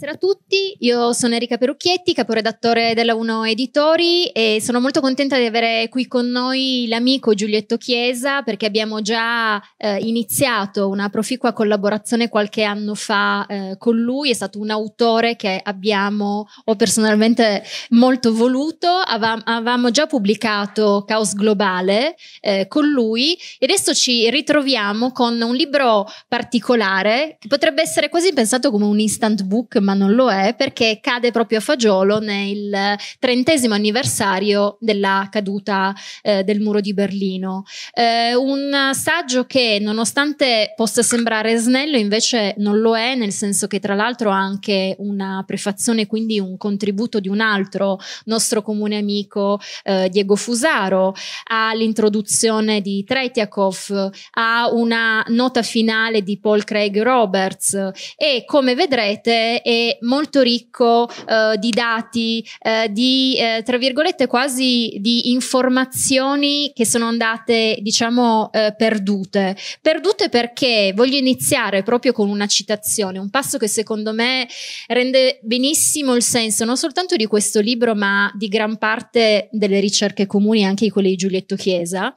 Buonasera a tutti, io sono Erika Perucchietti, caporedattore della Uno Editori e sono molto contenta di avere qui con noi l'amico Giulietto Chiesa perché abbiamo già eh, iniziato una proficua collaborazione qualche anno fa eh, con lui, è stato un autore che abbiamo, ho personalmente molto voluto, avevamo già pubblicato Caos Globale eh, con lui e adesso ci ritroviamo con un libro particolare che potrebbe essere quasi pensato come un instant book ma non lo è, perché cade proprio a fagiolo nel trentesimo anniversario della caduta eh, del muro di Berlino. Eh, un saggio che, nonostante possa sembrare snello, invece non lo è, nel senso che tra l'altro ha anche una prefazione, quindi un contributo di un altro nostro comune amico eh, Diego Fusaro, all'introduzione di Tretiakov, ha una nota finale di Paul Craig Roberts e come vedrete è molto ricco eh, di dati, eh, di eh, tra virgolette quasi di informazioni che sono andate diciamo eh, perdute. Perdute perché voglio iniziare proprio con una citazione, un passo che secondo me rende benissimo il senso non soltanto di questo libro ma di gran parte delle ricerche comuni, anche di quelle di Giulietto Chiesa.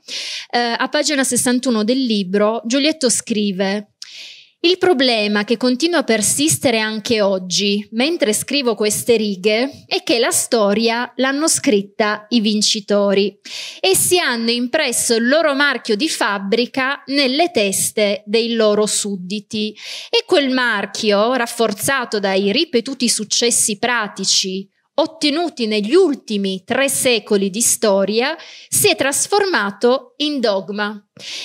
Eh, a pagina 61 del libro Giulietto scrive il problema che continua a persistere anche oggi, mentre scrivo queste righe, è che la storia l'hanno scritta i vincitori e si hanno impresso il loro marchio di fabbrica nelle teste dei loro sudditi. E quel marchio, rafforzato dai ripetuti successi pratici ottenuti negli ultimi tre secoli di storia, si è trasformato in dogma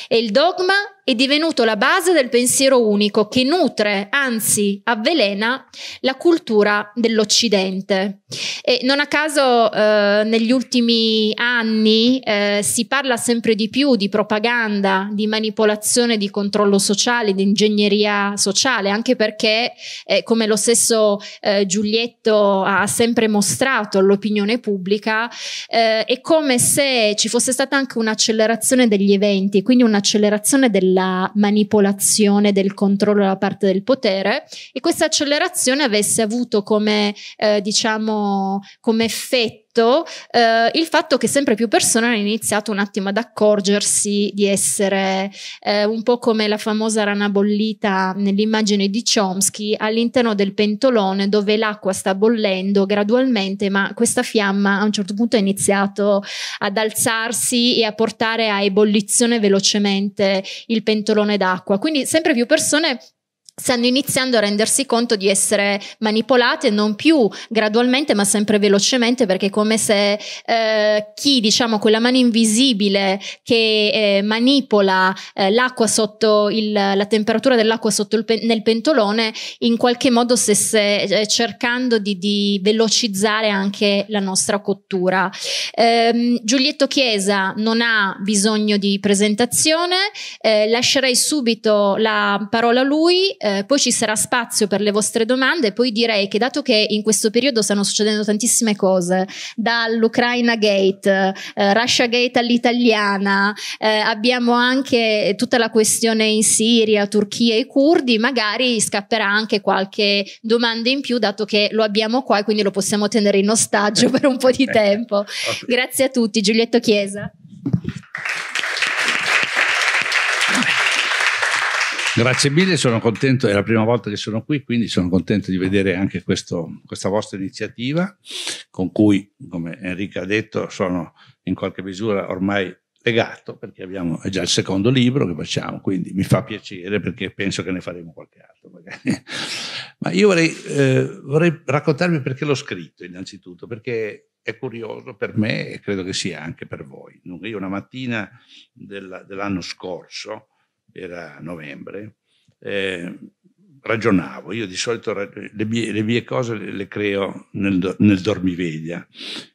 e il dogma è divenuto la base del pensiero unico che nutre, anzi avvelena, la cultura dell'Occidente. E non a caso eh, negli ultimi anni eh, si parla sempre di più di propaganda, di manipolazione, di controllo sociale, di ingegneria sociale, anche perché, eh, come lo stesso eh, Giulietto ha sempre mostrato all'opinione pubblica, eh, è come se ci fosse stata anche un'accelerazione accelerazione degli eventi, quindi un'accelerazione della manipolazione, del controllo da parte del potere e questa accelerazione avesse avuto come, eh, diciamo, come effetto detto eh, il fatto che sempre più persone hanno iniziato un attimo ad accorgersi di essere eh, un po' come la famosa rana bollita nell'immagine di Chomsky all'interno del pentolone dove l'acqua sta bollendo gradualmente ma questa fiamma a un certo punto ha iniziato ad alzarsi e a portare a ebollizione velocemente il pentolone d'acqua quindi sempre più persone stanno iniziando a rendersi conto di essere manipolate non più gradualmente ma sempre velocemente perché è come se eh, chi diciamo quella mano invisibile che eh, manipola eh, l'acqua sotto il, la temperatura dell'acqua sotto il, nel pentolone in qualche modo stesse eh, cercando di, di, velocizzare anche la nostra cottura ehm, Giulietto Chiesa non ha bisogno di presentazione eh, lascerei subito la parola a lui eh, poi ci sarà spazio per le vostre domande. Poi direi che, dato che in questo periodo stanno succedendo tantissime cose, dall'Ucraina Gate, eh, Russia Gate all'italiana, eh, abbiamo anche tutta la questione in Siria, Turchia e Curdi, magari scapperà anche qualche domanda in più, dato che lo abbiamo qua e quindi lo possiamo tenere in ostaggio per un po' di tempo. Grazie a tutti, Giulietto Chiesa. Grazie mille, sono contento, è la prima volta che sono qui, quindi sono contento di vedere anche questo, questa vostra iniziativa, con cui, come Enrica ha detto, sono in qualche misura ormai legato, perché abbiamo, è già il secondo libro che facciamo, quindi mi fa piacere perché penso che ne faremo qualche altro. Magari. Ma io vorrei, eh, vorrei raccontarvi perché l'ho scritto innanzitutto, perché è curioso per me e credo che sia anche per voi. Dunque, io una mattina dell'anno scorso era novembre, eh, ragionavo, io di solito le mie, le mie cose le creo nel, nel, dormiveglia.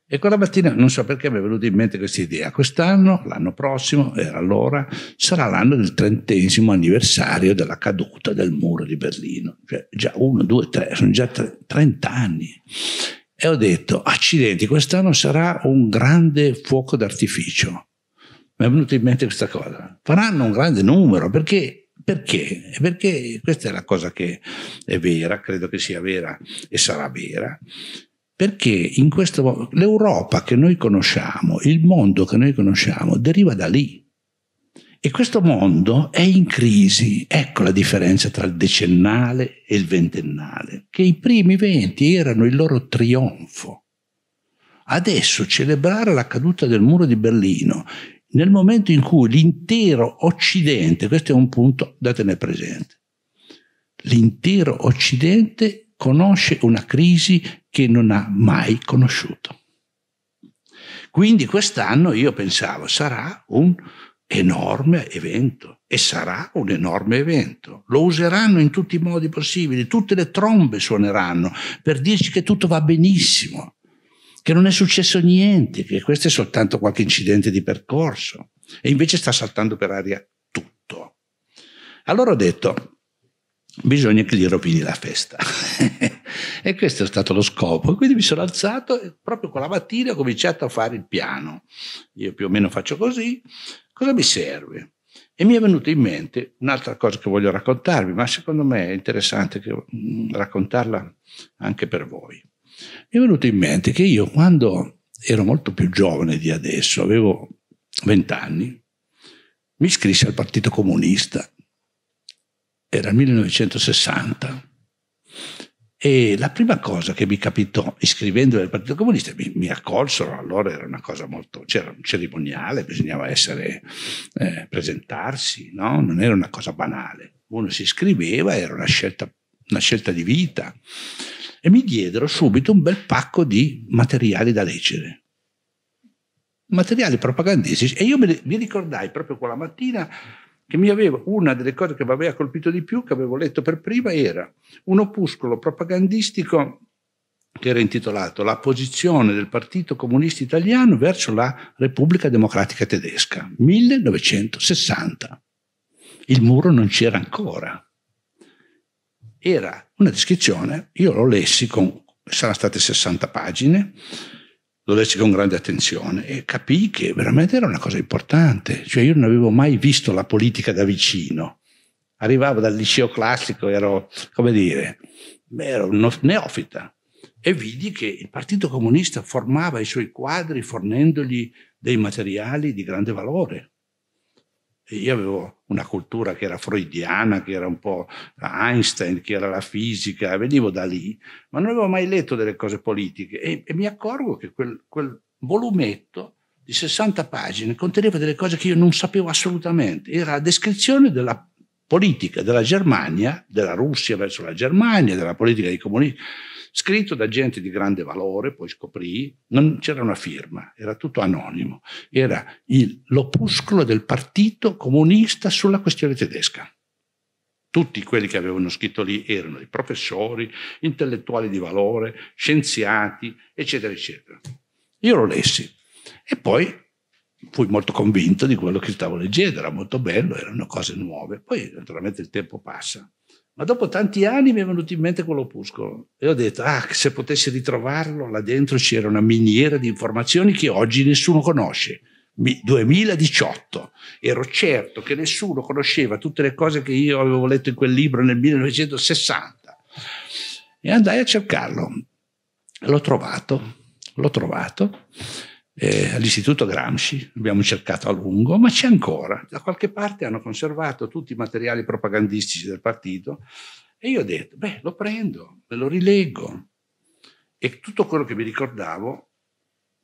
E quella mattina non so perché mi è venuta in mente questa idea. Quest'anno, l'anno prossimo, era allora, sarà l'anno del trentesimo anniversario della caduta del muro di Berlino. Cioè, già uno, due, tre, sono già tre, 30 anni. E ho detto, accidenti, quest'anno sarà un grande fuoco d'artificio mi è venuta in mente questa cosa. Faranno un grande numero perché perché? Perché questa è la cosa che è vera, credo che sia vera e sarà vera. Perché in questo l'Europa che noi conosciamo, il mondo che noi conosciamo, deriva da lì. E questo mondo è in crisi. Ecco la differenza tra il decennale e il ventennale, che i primi venti erano il loro trionfo. Adesso celebrare la caduta del muro di Berlino nel momento in cui l'intero Occidente, questo è un punto da tenere presente, l'intero Occidente conosce una crisi che non ha mai conosciuto. Quindi quest'anno io pensavo sarà un enorme evento e sarà un enorme evento. Lo useranno in tutti i modi possibili, tutte le trombe suoneranno per dirci che tutto va benissimo che non è successo niente, che questo è soltanto qualche incidente di percorso e invece sta saltando per aria tutto. Allora ho detto, bisogna che gli rovini la festa. e questo è stato lo scopo. Quindi mi sono alzato e proprio quella mattina ho cominciato a fare il piano. Io più o meno faccio così. Cosa mi serve? E mi è venuta in mente un'altra cosa che voglio raccontarvi, ma secondo me è interessante mm, raccontarla anche per voi. Mi è venuto in mente che io quando ero molto più giovane di adesso, avevo 20 anni, mi iscrissi al Partito Comunista. Era il 1960. E la prima cosa che mi capitò iscrivendomi al Partito Comunista, mi, mi accolsero, allora era una cosa molto, c'era un cerimoniale, bisognava essere, eh, presentarsi, no? non era una cosa banale. Uno si iscriveva, era una scelta, una scelta di vita e mi diedero subito un bel pacco di materiali da leggere. Materiali propagandistici. E io mi ricordai proprio quella mattina che mi aveva, una delle cose che mi aveva colpito di più, che avevo letto per prima, era un opuscolo propagandistico che era intitolato La posizione del Partito Comunista Italiano verso la Repubblica Democratica Tedesca, 1960. Il muro non c'era ancora era una descrizione, io l'ho lessi con, saranno state 60 pagine, lo lessi con grande attenzione e capii che veramente era una cosa importante, cioè io non avevo mai visto la politica da vicino, arrivavo dal liceo classico, ero, come dire, ero un neofita e vidi che il Partito Comunista formava i suoi quadri fornendogli dei materiali di grande valore io avevo una cultura che era freudiana, che era un po' Einstein, che era la fisica, venivo da lì, ma non avevo mai letto delle cose politiche e, e mi accorgo che quel, quel, volumetto di 60 pagine conteneva delle cose che io non sapevo assolutamente, era la descrizione della politica della Germania, della Russia verso la Germania, della politica dei comunisti scritto da gente di grande valore, poi scoprì, non c'era una firma, era tutto anonimo, era il, l'opuscolo del partito comunista sulla questione tedesca. Tutti quelli che avevano scritto lì erano dei professori, intellettuali di valore, scienziati, eccetera, eccetera. Io lo lessi e poi fui molto convinto di quello che stavo leggendo, era molto bello, erano cose nuove. Poi naturalmente il tempo passa. Ma dopo tanti anni mi è venuto in mente quell'opuscolo e ho detto, ah, se potessi ritrovarlo, là dentro c'era una miniera di informazioni che oggi nessuno conosce. 2018, ero certo che nessuno conosceva tutte le cose che io avevo letto in quel libro nel 1960 e andai a cercarlo. L'ho trovato, l'ho trovato eh, all'istituto Gramsci, abbiamo cercato a lungo, ma c'è ancora. Da qualche parte hanno conservato tutti i materiali propagandistici del partito e io ho detto, beh, lo prendo, me lo rileggo. E tutto quello che mi ricordavo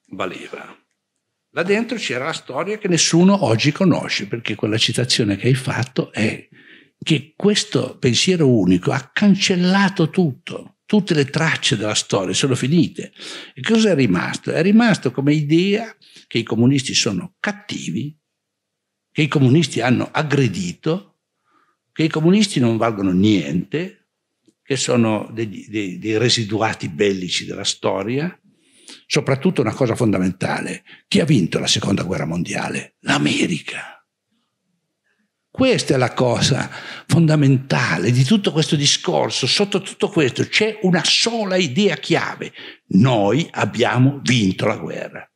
valeva. Là dentro c'era la storia che nessuno oggi conosce, perché quella citazione che hai fatto è che questo pensiero unico ha cancellato tutto tutte le tracce della storia sono finite. E cosa è rimasto? È rimasto come idea che i comunisti sono cattivi, che i comunisti hanno aggredito, che i comunisti non valgono niente, che sono dei, dei, dei residuati bellici della storia. Soprattutto una cosa fondamentale, chi ha vinto la seconda guerra mondiale? L'America questa è la cosa fondamentale di tutto questo discorso. Sotto tutto questo c'è una sola idea chiave. Noi abbiamo vinto la guerra.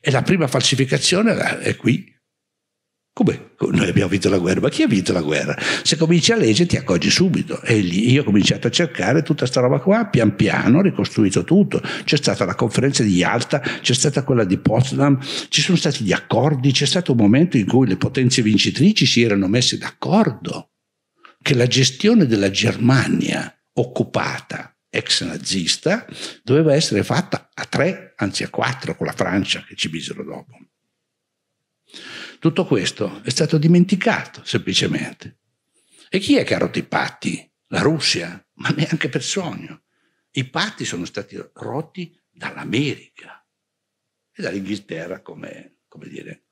E la prima falsificazione è qui. Come? Noi abbiamo vinto la guerra, ma chi ha vinto la guerra? Se cominci a leggere ti accorgi subito. E lì io ho cominciato a cercare tutta questa roba qua, pian piano ho ricostruito tutto. C'è stata la conferenza di Yalta, c'è stata quella di Potsdam, ci sono stati gli accordi, c'è stato un momento in cui le potenze vincitrici si erano messe d'accordo che la gestione della Germania occupata ex nazista doveva essere fatta a tre, anzi a quattro con la Francia che ci misero dopo tutto questo è stato dimenticato semplicemente. E chi è che ha rotto i patti? La Russia? Ma neanche per sogno. I patti sono stati rotti dall'America e dall'Inghilterra come, come, dire,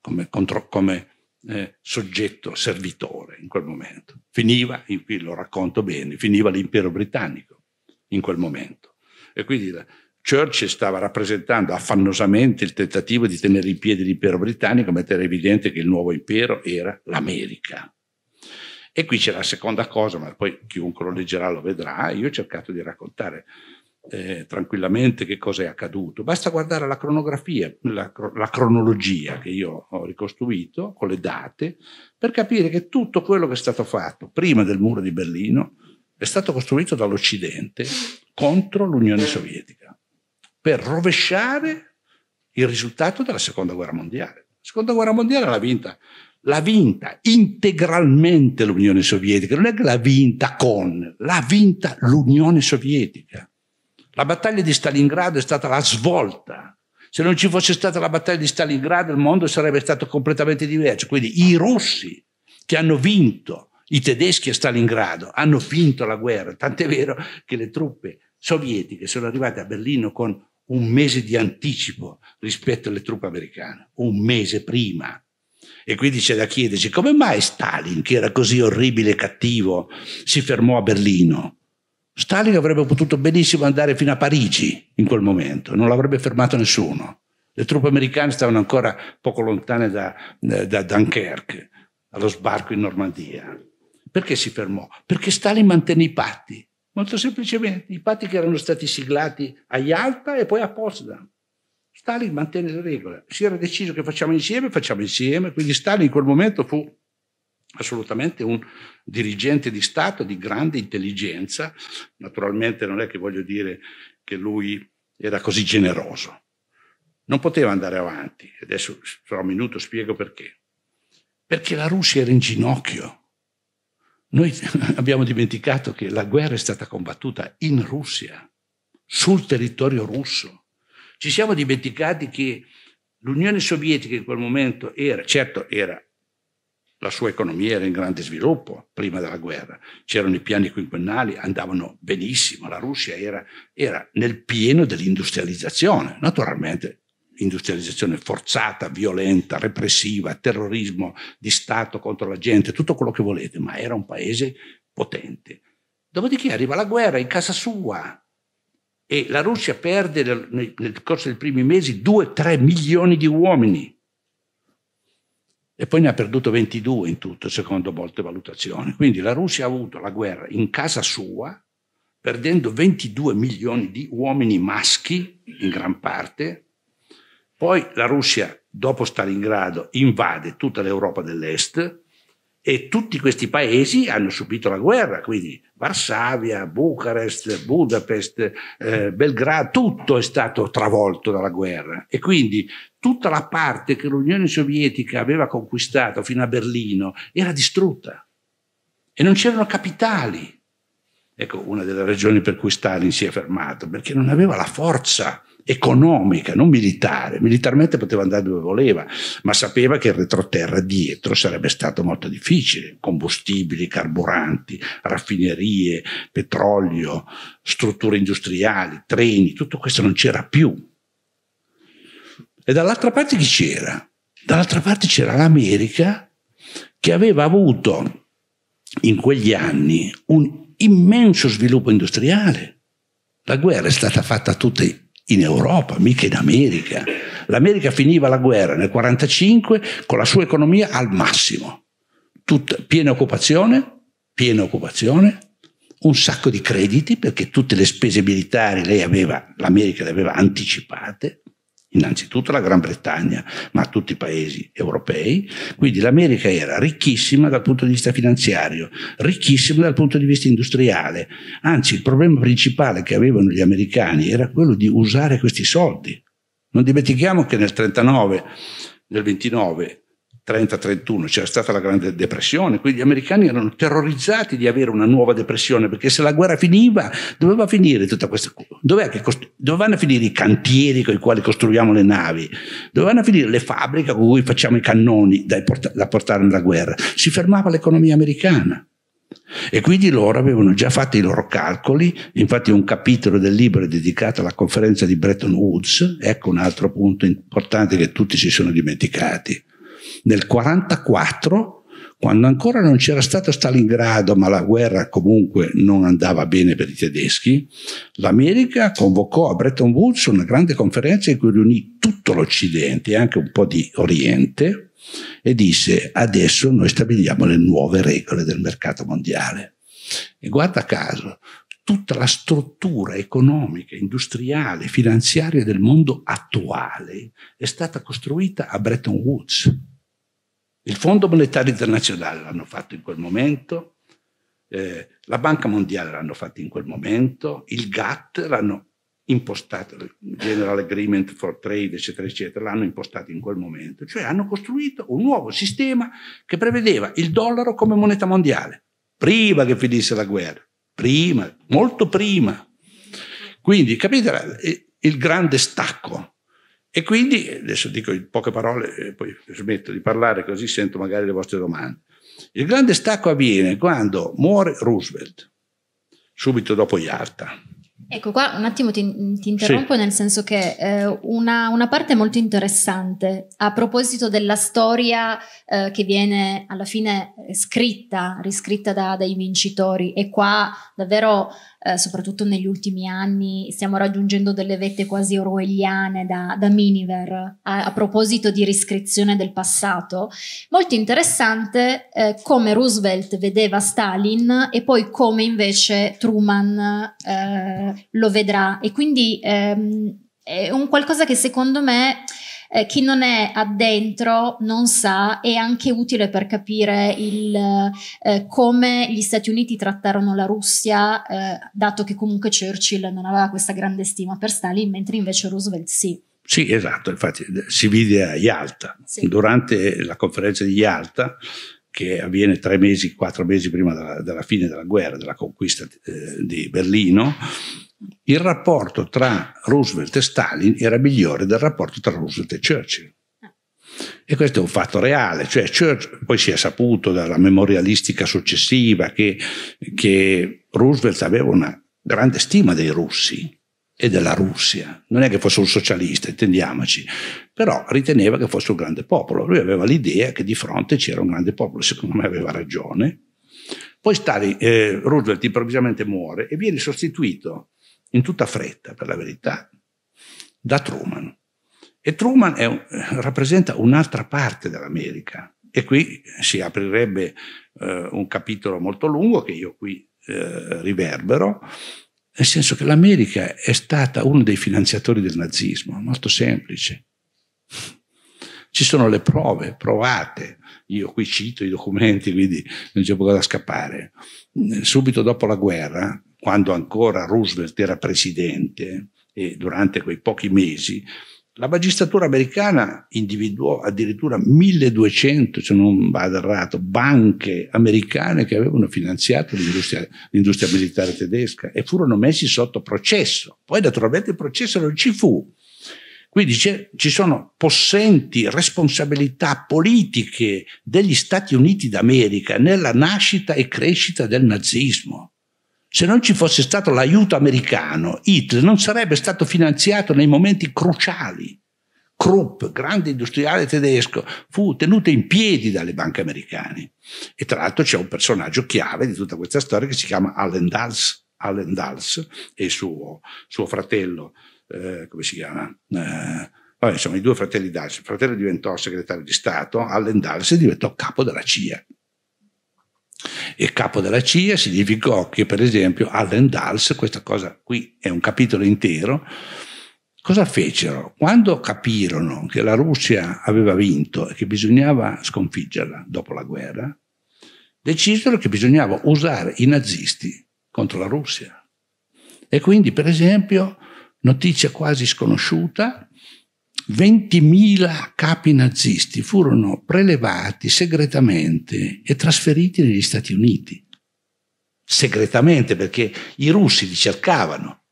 come, contro, come eh, soggetto servitore in quel momento. Finiva, qui lo racconto bene, finiva l'impero britannico in quel momento. E quindi la, Churchill stava rappresentando affannosamente il tentativo di tenere in piedi l'impero britannico e era evidente che il nuovo impero era l'America. E qui c'è la seconda cosa, ma poi chiunque lo leggerà lo vedrà. Io ho cercato di raccontare eh, tranquillamente che cosa è accaduto. Basta guardare la cronografia, la, la cronologia che io ho ricostruito con le date, per capire che tutto quello che è stato fatto prima del muro di Berlino è stato costruito dall'Occidente contro l'Unione Sovietica per rovesciare il risultato della seconda guerra mondiale. La seconda guerra mondiale l'ha vinta, l'ha vinta integralmente l'Unione Sovietica, non è che l'ha vinta con, l'ha vinta l'Unione Sovietica. La battaglia di Stalingrado è stata la svolta. Se non ci fosse stata la battaglia di Stalingrado il mondo sarebbe stato completamente diverso. Quindi i russi che hanno vinto i tedeschi a Stalingrado hanno vinto la guerra, tant'è vero che le truppe sovietiche sono arrivate a Berlino con un mese di anticipo rispetto alle truppe americane, un mese prima. E quindi c'è da chiedersi come mai Stalin, che era così orribile e cattivo, si fermò a Berlino? Stalin avrebbe potuto benissimo andare fino a Parigi in quel momento, non l'avrebbe fermato nessuno. Le truppe americane stavano ancora poco lontane da, eh, da Dunkerque, allo sbarco in Normandia. Perché si fermò? Perché Stalin mantenne i patti Molto semplicemente, i patti che erano stati siglati a Yalta e poi a Potsdam. Stalin mantenne le regole. Si era deciso che facciamo insieme, facciamo insieme. Quindi Stalin in quel momento fu assolutamente un dirigente di Stato di grande intelligenza. Naturalmente non è che voglio dire che lui era così generoso. Non poteva andare avanti. Adesso fra un minuto spiego perché. Perché la Russia era in ginocchio noi abbiamo dimenticato che la guerra è stata combattuta in Russia, sul territorio russo. Ci siamo dimenticati che l'Unione Sovietica in quel momento era, certo era, la sua economia era in grande sviluppo prima della guerra, c'erano i piani quinquennali, andavano benissimo, la Russia era, era nel pieno dell'industrializzazione, naturalmente industrializzazione forzata, violenta, repressiva, terrorismo di Stato contro la gente, tutto quello che volete, ma era un paese potente. Dopodiché arriva la guerra in casa sua e la Russia perde nel, nel corso dei primi mesi 2-3 milioni di uomini e poi ne ha perduto 22 in tutto, secondo molte valutazioni. Quindi la Russia ha avuto la guerra in casa sua, perdendo 22 milioni di uomini maschi in gran parte, poi la Russia, dopo Stalingrado, invade tutta l'Europa dell'Est e tutti questi paesi hanno subito la guerra, quindi Varsavia, Bucarest, Budapest, eh, Belgrado, tutto è stato travolto dalla guerra e quindi tutta la parte che l'Unione Sovietica aveva conquistato fino a Berlino era distrutta e non c'erano capitali. Ecco una delle ragioni per cui Stalin si è fermato, perché non aveva la forza economica, non militare. Militarmente poteva andare dove voleva, ma sapeva che il retroterra dietro sarebbe stato molto difficile. Combustibili, carburanti, raffinerie, petrolio, strutture industriali, treni, tutto questo non c'era più. E dall'altra parte chi c'era? Dall'altra parte c'era l'America che aveva avuto in quegli anni un immenso sviluppo industriale. La guerra è stata fatta a tutti in Europa, mica in America. L'America finiva la guerra nel 1945 con la sua economia al massimo, tutta piena occupazione, piena occupazione, un sacco di crediti perché tutte le spese militari lei aveva, l'America le aveva anticipate, innanzitutto la Gran Bretagna, ma tutti i paesi europei. Quindi l'America era ricchissima dal punto di vista finanziario, ricchissima dal punto di vista industriale. Anzi, il problema principale che avevano gli americani era quello di usare questi soldi. Non dimentichiamo che nel 39, nel 29 30-31 c'era stata la Grande Depressione, quindi gli americani erano terrorizzati di avere una nuova depressione perché se la guerra finiva doveva finire tutta questa Dov'è che costru- dovevano finire i cantieri con i quali costruiamo le navi, dovevano finire le fabbriche con cui facciamo i cannoni da, port- da portare nella guerra. Si fermava l'economia americana. E quindi loro avevano già fatto i loro calcoli, infatti un capitolo del libro è dedicato alla conferenza di Bretton Woods, ecco un altro punto importante che tutti si sono dimenticati nel 44, quando ancora non c'era stato Stalingrado, ma la guerra comunque non andava bene per i tedeschi, l'America convocò a Bretton Woods una grande conferenza in cui riunì tutto l'Occidente e anche un po' di Oriente e disse adesso noi stabiliamo le nuove regole del mercato mondiale. E guarda caso, tutta la struttura economica, industriale, finanziaria del mondo attuale è stata costruita a Bretton Woods il Fondo Monetario Internazionale l'hanno fatto in quel momento, eh, la Banca Mondiale l'hanno fatto in quel momento, il GATT l'hanno impostato, il General Agreement for Trade, eccetera, eccetera, l'hanno impostato in quel momento. Cioè hanno costruito un nuovo sistema che prevedeva il dollaro come moneta mondiale, prima che finisse la guerra, prima, molto prima. Quindi capite eh, il grande stacco e quindi, adesso dico in poche parole eh, poi smetto di parlare così sento magari le vostre domande. Il grande stacco avviene quando muore Roosevelt, subito dopo Yalta. Ecco, qua un attimo ti, ti interrompo sì. nel senso che eh, una, una, parte molto interessante a proposito della storia eh, che viene alla fine eh, scritta, riscritta da, dai vincitori e qua davvero eh, soprattutto negli ultimi anni, stiamo raggiungendo delle vette quasi orwelliane da, da Miniver a, a, proposito di riscrizione del passato. Molto interessante eh, come Roosevelt vedeva Stalin e poi come invece Truman eh, lo vedrà. E quindi ehm, è un qualcosa che secondo me eh, chi non è addentro non sa, è anche utile per capire il, eh, come gli Stati Uniti trattarono la Russia, eh, dato che comunque Churchill non aveva questa grande stima per Stalin, mentre invece Roosevelt sì. Sì, esatto, infatti si vide a Yalta. Sì. Durante la conferenza di Yalta che avviene tre mesi, quattro mesi prima della, della fine della guerra, della conquista eh, di Berlino, il rapporto tra Roosevelt e Stalin era migliore del rapporto tra Roosevelt e Churchill. E questo è un fatto reale, cioè Churchill, poi si è saputo dalla memorialistica successiva che, che Roosevelt aveva una grande stima dei russi, e della Russia. Non è che fosse un socialista, intendiamoci, però riteneva che fosse un grande popolo. Lui aveva l'idea che di fronte c'era un grande popolo, secondo me aveva ragione. Poi Stalin, eh, Roosevelt improvvisamente muore e viene sostituito in tutta fretta, per la verità, da Truman. E Truman un, rappresenta un'altra parte dell'America. E qui si aprirebbe eh, un capitolo molto lungo che io qui eh, riverbero, nel senso che l'America è stata uno dei finanziatori del nazismo, molto semplice. Ci sono le prove provate, io qui cito i documenti, quindi non c'è poco da scappare. Subito dopo la guerra, quando ancora Roosevelt era presidente e durante quei pochi mesi, la magistratura americana individuò addirittura 1200, se non vado errato, banche americane che avevano finanziato l'industria, l'industria militare tedesca e furono messi sotto processo. Poi naturalmente il processo non ci fu. Quindi ci sono possenti responsabilità politiche degli Stati Uniti d'America nella nascita e crescita del nazismo. Se non ci fosse stato l'aiuto americano, Hitler non sarebbe stato finanziato nei momenti cruciali. Krupp, grande industriale tedesco, fu tenuto in piedi dalle banche americane. E tra l'altro c'è un personaggio chiave di tutta questa storia che si chiama Allen Dals, Allen Dals e suo, suo fratello, eh, come si chiama? Eh, vabbè, insomma, i due fratelli Dals. Il fratello diventò segretario di Stato, Allen Dals diventò capo della CIA e capo della CIA significò che per esempio Allen Dulles, questa cosa qui è un capitolo intero, cosa fecero? Quando capirono che la Russia aveva vinto e che bisognava sconfiggerla dopo la guerra, decisero che bisognava usare i nazisti contro la Russia. E quindi per esempio, notizia quasi sconosciuta, 20.000 capi nazisti furono prelevati segretamente e trasferiti negli Stati Uniti. Segretamente perché i russi li cercavano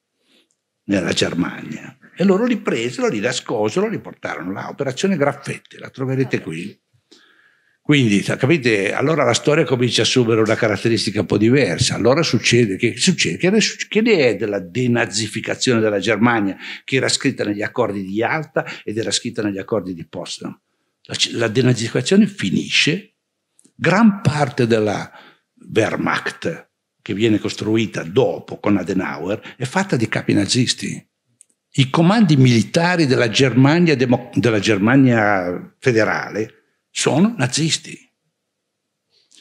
nella Germania e loro li presero, li nascosero, li portarono là. Operazione Graffetti, la troverete qui. Quindi, capite, allora la storia comincia a assumere una caratteristica un po' diversa. Allora succede, che, succede? Che, ne, che ne è della denazificazione della Germania che era scritta negli accordi di Yalta ed era scritta negli accordi di Potsdam? La, la denazificazione finisce, gran parte della Wehrmacht che viene costruita dopo con Adenauer è fatta di capi nazisti. I comandi militari della Germania, della Germania federale sono nazisti.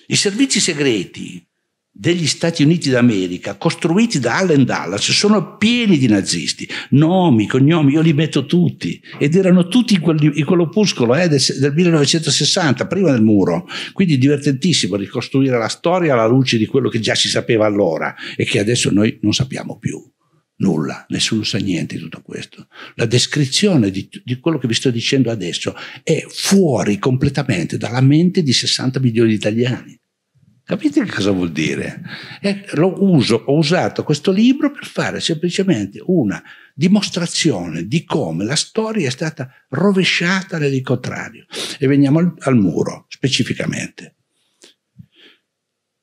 I servizi segreti degli Stati Uniti d'America, costruiti da Allen Dallas, sono pieni di nazisti, nomi, cognomi, io li metto tutti, ed erano tutti in, quel, in quell'opuscolo eh, del, del, 1960, prima del muro, quindi divertentissimo ricostruire la storia alla luce di quello che già si sapeva allora e che adesso noi non sappiamo più. Nulla, nessuno sa niente di tutto questo. La descrizione di, di, quello che vi sto dicendo adesso è fuori completamente dalla mente di 60 milioni di italiani. Capite che cosa vuol dire? Eh, uso, ho usato questo libro per fare semplicemente una dimostrazione di come la storia è stata rovesciata nel contrario. E veniamo al, al muro, specificamente.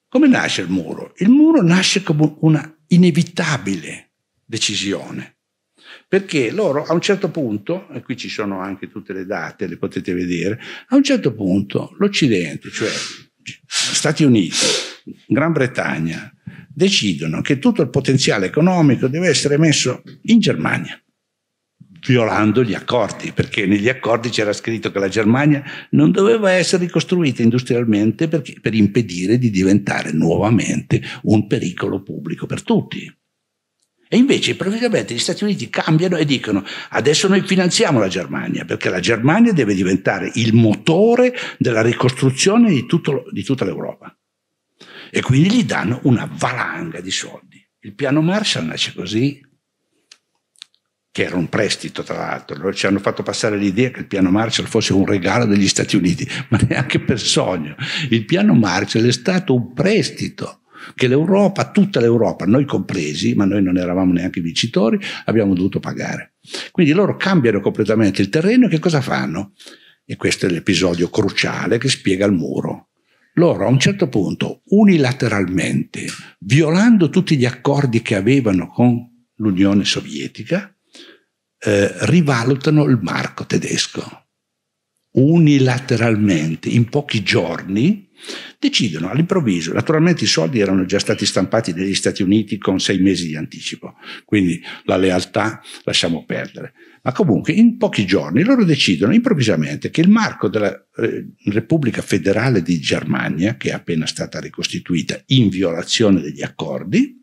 Come nasce il muro? Il muro nasce come una inevitabile decisione. Perché loro a un certo punto, e qui ci sono anche tutte le date, le potete vedere, a un certo punto l'Occidente, cioè Stati Uniti, Gran Bretagna, decidono che tutto il potenziale economico deve essere messo in Germania violando gli accordi, perché negli accordi c'era scritto che la Germania non doveva essere ricostruita industrialmente perché, per impedire di diventare nuovamente un pericolo pubblico per tutti. E invece improvvisamente gli Stati Uniti cambiano e dicono adesso noi finanziamo la Germania perché la Germania deve diventare il motore della ricostruzione di, tutto, di tutta l'Europa. E quindi gli danno una valanga di soldi. Il piano Marshall nasce così, che era un prestito tra l'altro, ci hanno fatto passare l'idea che il piano Marshall fosse un regalo degli Stati Uniti, ma neanche per sogno. Il piano Marshall è stato un prestito che l'Europa, tutta l'Europa, noi compresi, ma noi non eravamo neanche vincitori, abbiamo dovuto pagare. Quindi loro cambiano completamente il terreno e che cosa fanno? E questo è l'episodio cruciale che spiega il muro. Loro a un certo punto, unilateralmente, violando tutti gli accordi che avevano con l'Unione Sovietica, eh, rivalutano il marco tedesco unilateralmente, in pochi giorni, decidono all'improvviso, naturalmente i soldi erano già stati stampati negli Stati Uniti con sei mesi di anticipo, quindi la lealtà lasciamo perdere, ma comunque in pochi giorni loro decidono improvvisamente che il marco della eh, Repubblica Federale di Germania, che è appena stata ricostituita in violazione degli accordi,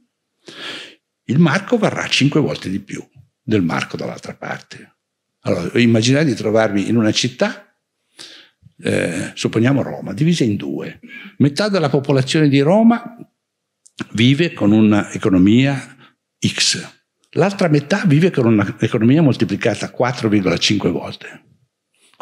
il marco varrà cinque volte di più del marco dall'altra parte. Allora, immaginate di trovarmi in una città eh, supponiamo Roma, divisa in due. Metà della popolazione di Roma vive con un'economia X, l'altra metà vive con un'economia moltiplicata 4,5 volte.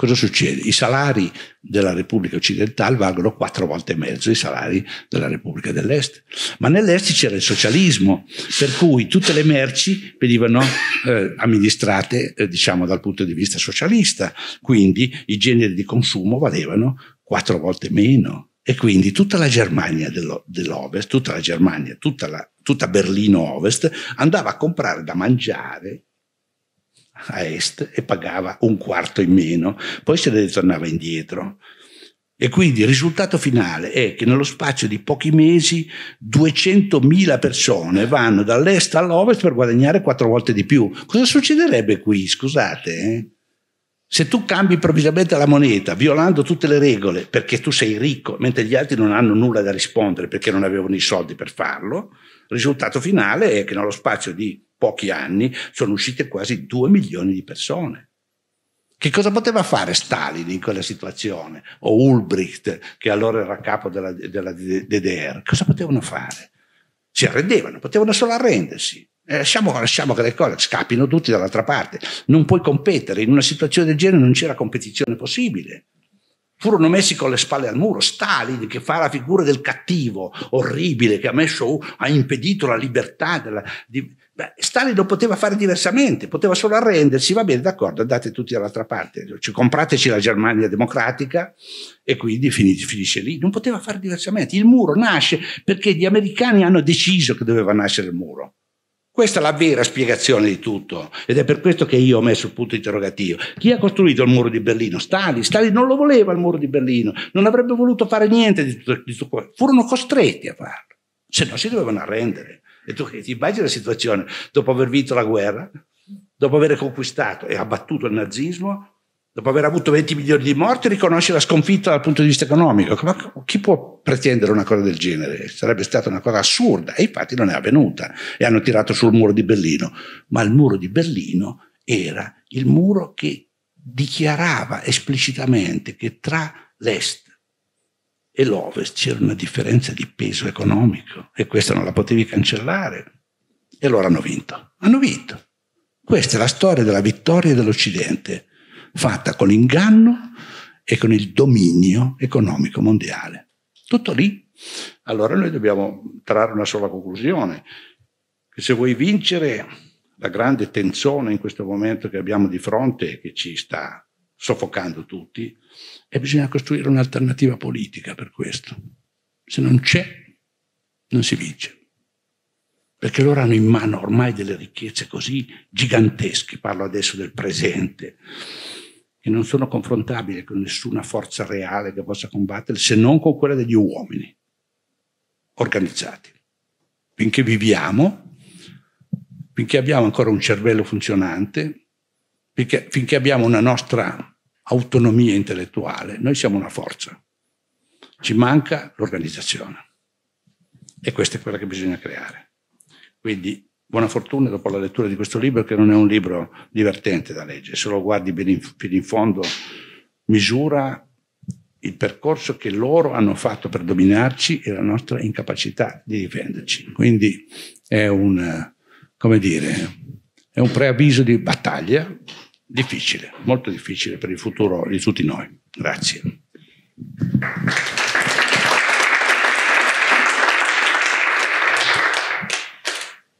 Cosa succede? I salari della Repubblica occidentale valgono quattro volte e mezzo i salari della Repubblica dell'Est. Ma nell'Est c'era il socialismo, per cui tutte le merci venivano eh, amministrate, eh, diciamo, dal punto di vista socialista. Quindi i generi di consumo valevano quattro volte meno. E quindi tutta la Germania dell'O- dell'Ovest, tutta la Germania, tutta, la, tutta Berlino Ovest, andava a comprare da mangiare a est e pagava un quarto in meno, poi se ne ritornava indietro. E quindi il risultato finale è che nello spazio di pochi mesi 200.000 persone vanno dall'est all'ovest per guadagnare quattro volte di più. Cosa succederebbe qui? Scusate. Eh? Se tu cambi improvvisamente la moneta, violando tutte le regole, perché tu sei ricco, mentre gli altri non hanno nulla da rispondere perché non avevano i soldi per farlo, il risultato finale è che nello spazio di pochi anni sono uscite quasi 2 milioni di persone. Che cosa poteva fare Stalin in quella situazione? O Ulbricht, che allora era capo della, della DDR? Cosa potevano fare? Si arrendevano, potevano solo arrendersi. Eh, lasciamo, lasciamo, che le cose scappino tutti dall'altra parte. Non puoi competere, in una situazione del genere non c'era competizione possibile. Furono messi con le spalle al muro. Stalin, che fa la figura del cattivo, orribile, che ha, messo, ha impedito la libertà della, di, Beh, Stalin lo poteva fare diversamente, poteva solo arrendersi, va bene, d'accordo, andate tutti dall'altra parte, cioè, comprateci la Germania democratica e quindi finisce, finisce, lì. Non poteva fare diversamente. Il muro nasce perché gli americani hanno deciso che doveva nascere il muro. Questa è la vera spiegazione di tutto ed è per questo che io ho messo il punto interrogativo. Chi ha costruito il muro di Berlino? Stalin. Stalin non lo voleva il muro di Berlino, non avrebbe voluto fare niente di tutto, di tutto questo. Furono costretti a farlo, se no si dovevano arrendere. E tu ti immagini la situazione, dopo aver vinto la guerra, dopo aver conquistato e abbattuto il nazismo, dopo aver avuto 20 milioni di morti, riconosci la sconfitta dal punto di vista economico. Ma chi può pretendere una cosa del genere? Sarebbe stata una cosa assurda e infatti non è avvenuta. E hanno tirato sul muro di Berlino. Ma il muro di Berlino era il muro che dichiarava esplicitamente che tra l'Est e l'Ovest c'era una differenza di peso economico e questa non la potevi cancellare. E loro hanno vinto. Hanno vinto. Questa è la storia della vittoria dell'Occidente, fatta con l'inganno e con il dominio economico mondiale. Tutto lì. Allora noi dobbiamo trarre una sola conclusione, che se vuoi vincere la grande tensione in questo momento che abbiamo di fronte, e che ci sta soffocando tutti, e bisogna costruire un'alternativa politica per questo. Se non c'è, non si vince. Perché loro hanno in mano ormai delle ricchezze così gigantesche, parlo adesso del presente, che non sono confrontabili con nessuna forza reale che possa combattere se non con quella degli uomini organizzati. Finché viviamo, finché abbiamo ancora un cervello funzionante, finché, finché abbiamo una nostra autonomia intellettuale, noi siamo una forza, ci manca l'organizzazione e questa è quella che bisogna creare. Quindi buona fortuna dopo la lettura di questo libro che non è un libro divertente da leggere, se lo guardi fino in fondo misura il percorso che loro hanno fatto per dominarci e la nostra incapacità di difenderci. Quindi è un, come dire, è un preavviso di battaglia difficile, molto difficile per il futuro di tutti noi. Grazie.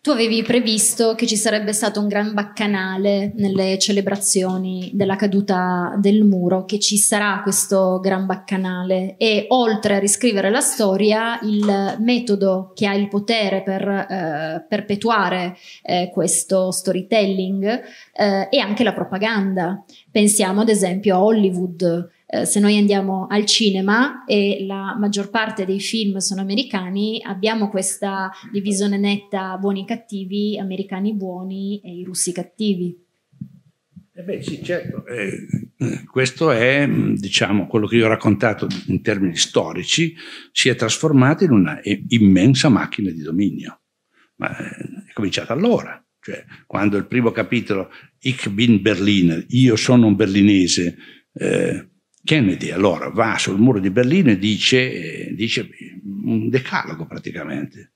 Tu avevi previsto che ci sarebbe stato un gran baccanale nelle celebrazioni della caduta del muro, che ci sarà questo gran baccanale e oltre a riscrivere la storia, il metodo che ha il potere per eh, perpetuare eh, questo storytelling eh, è anche la propaganda. Pensiamo ad esempio a Hollywood eh, se noi andiamo al cinema e la maggior parte dei film sono americani, abbiamo questa divisione netta buoni e cattivi, americani buoni e i russi cattivi. Eh beh, sì, certo. Eh, questo è, mm, diciamo, quello che io ho raccontato in termini storici, si è trasformato in una eh, immensa macchina di dominio. Ma eh, è cominciata allora, cioè quando il primo capitolo Ich bin Berliner, io sono un berlinese, eh, Kennedy allora va sul muro di Berlino e dice, eh, dice un decalogo praticamente.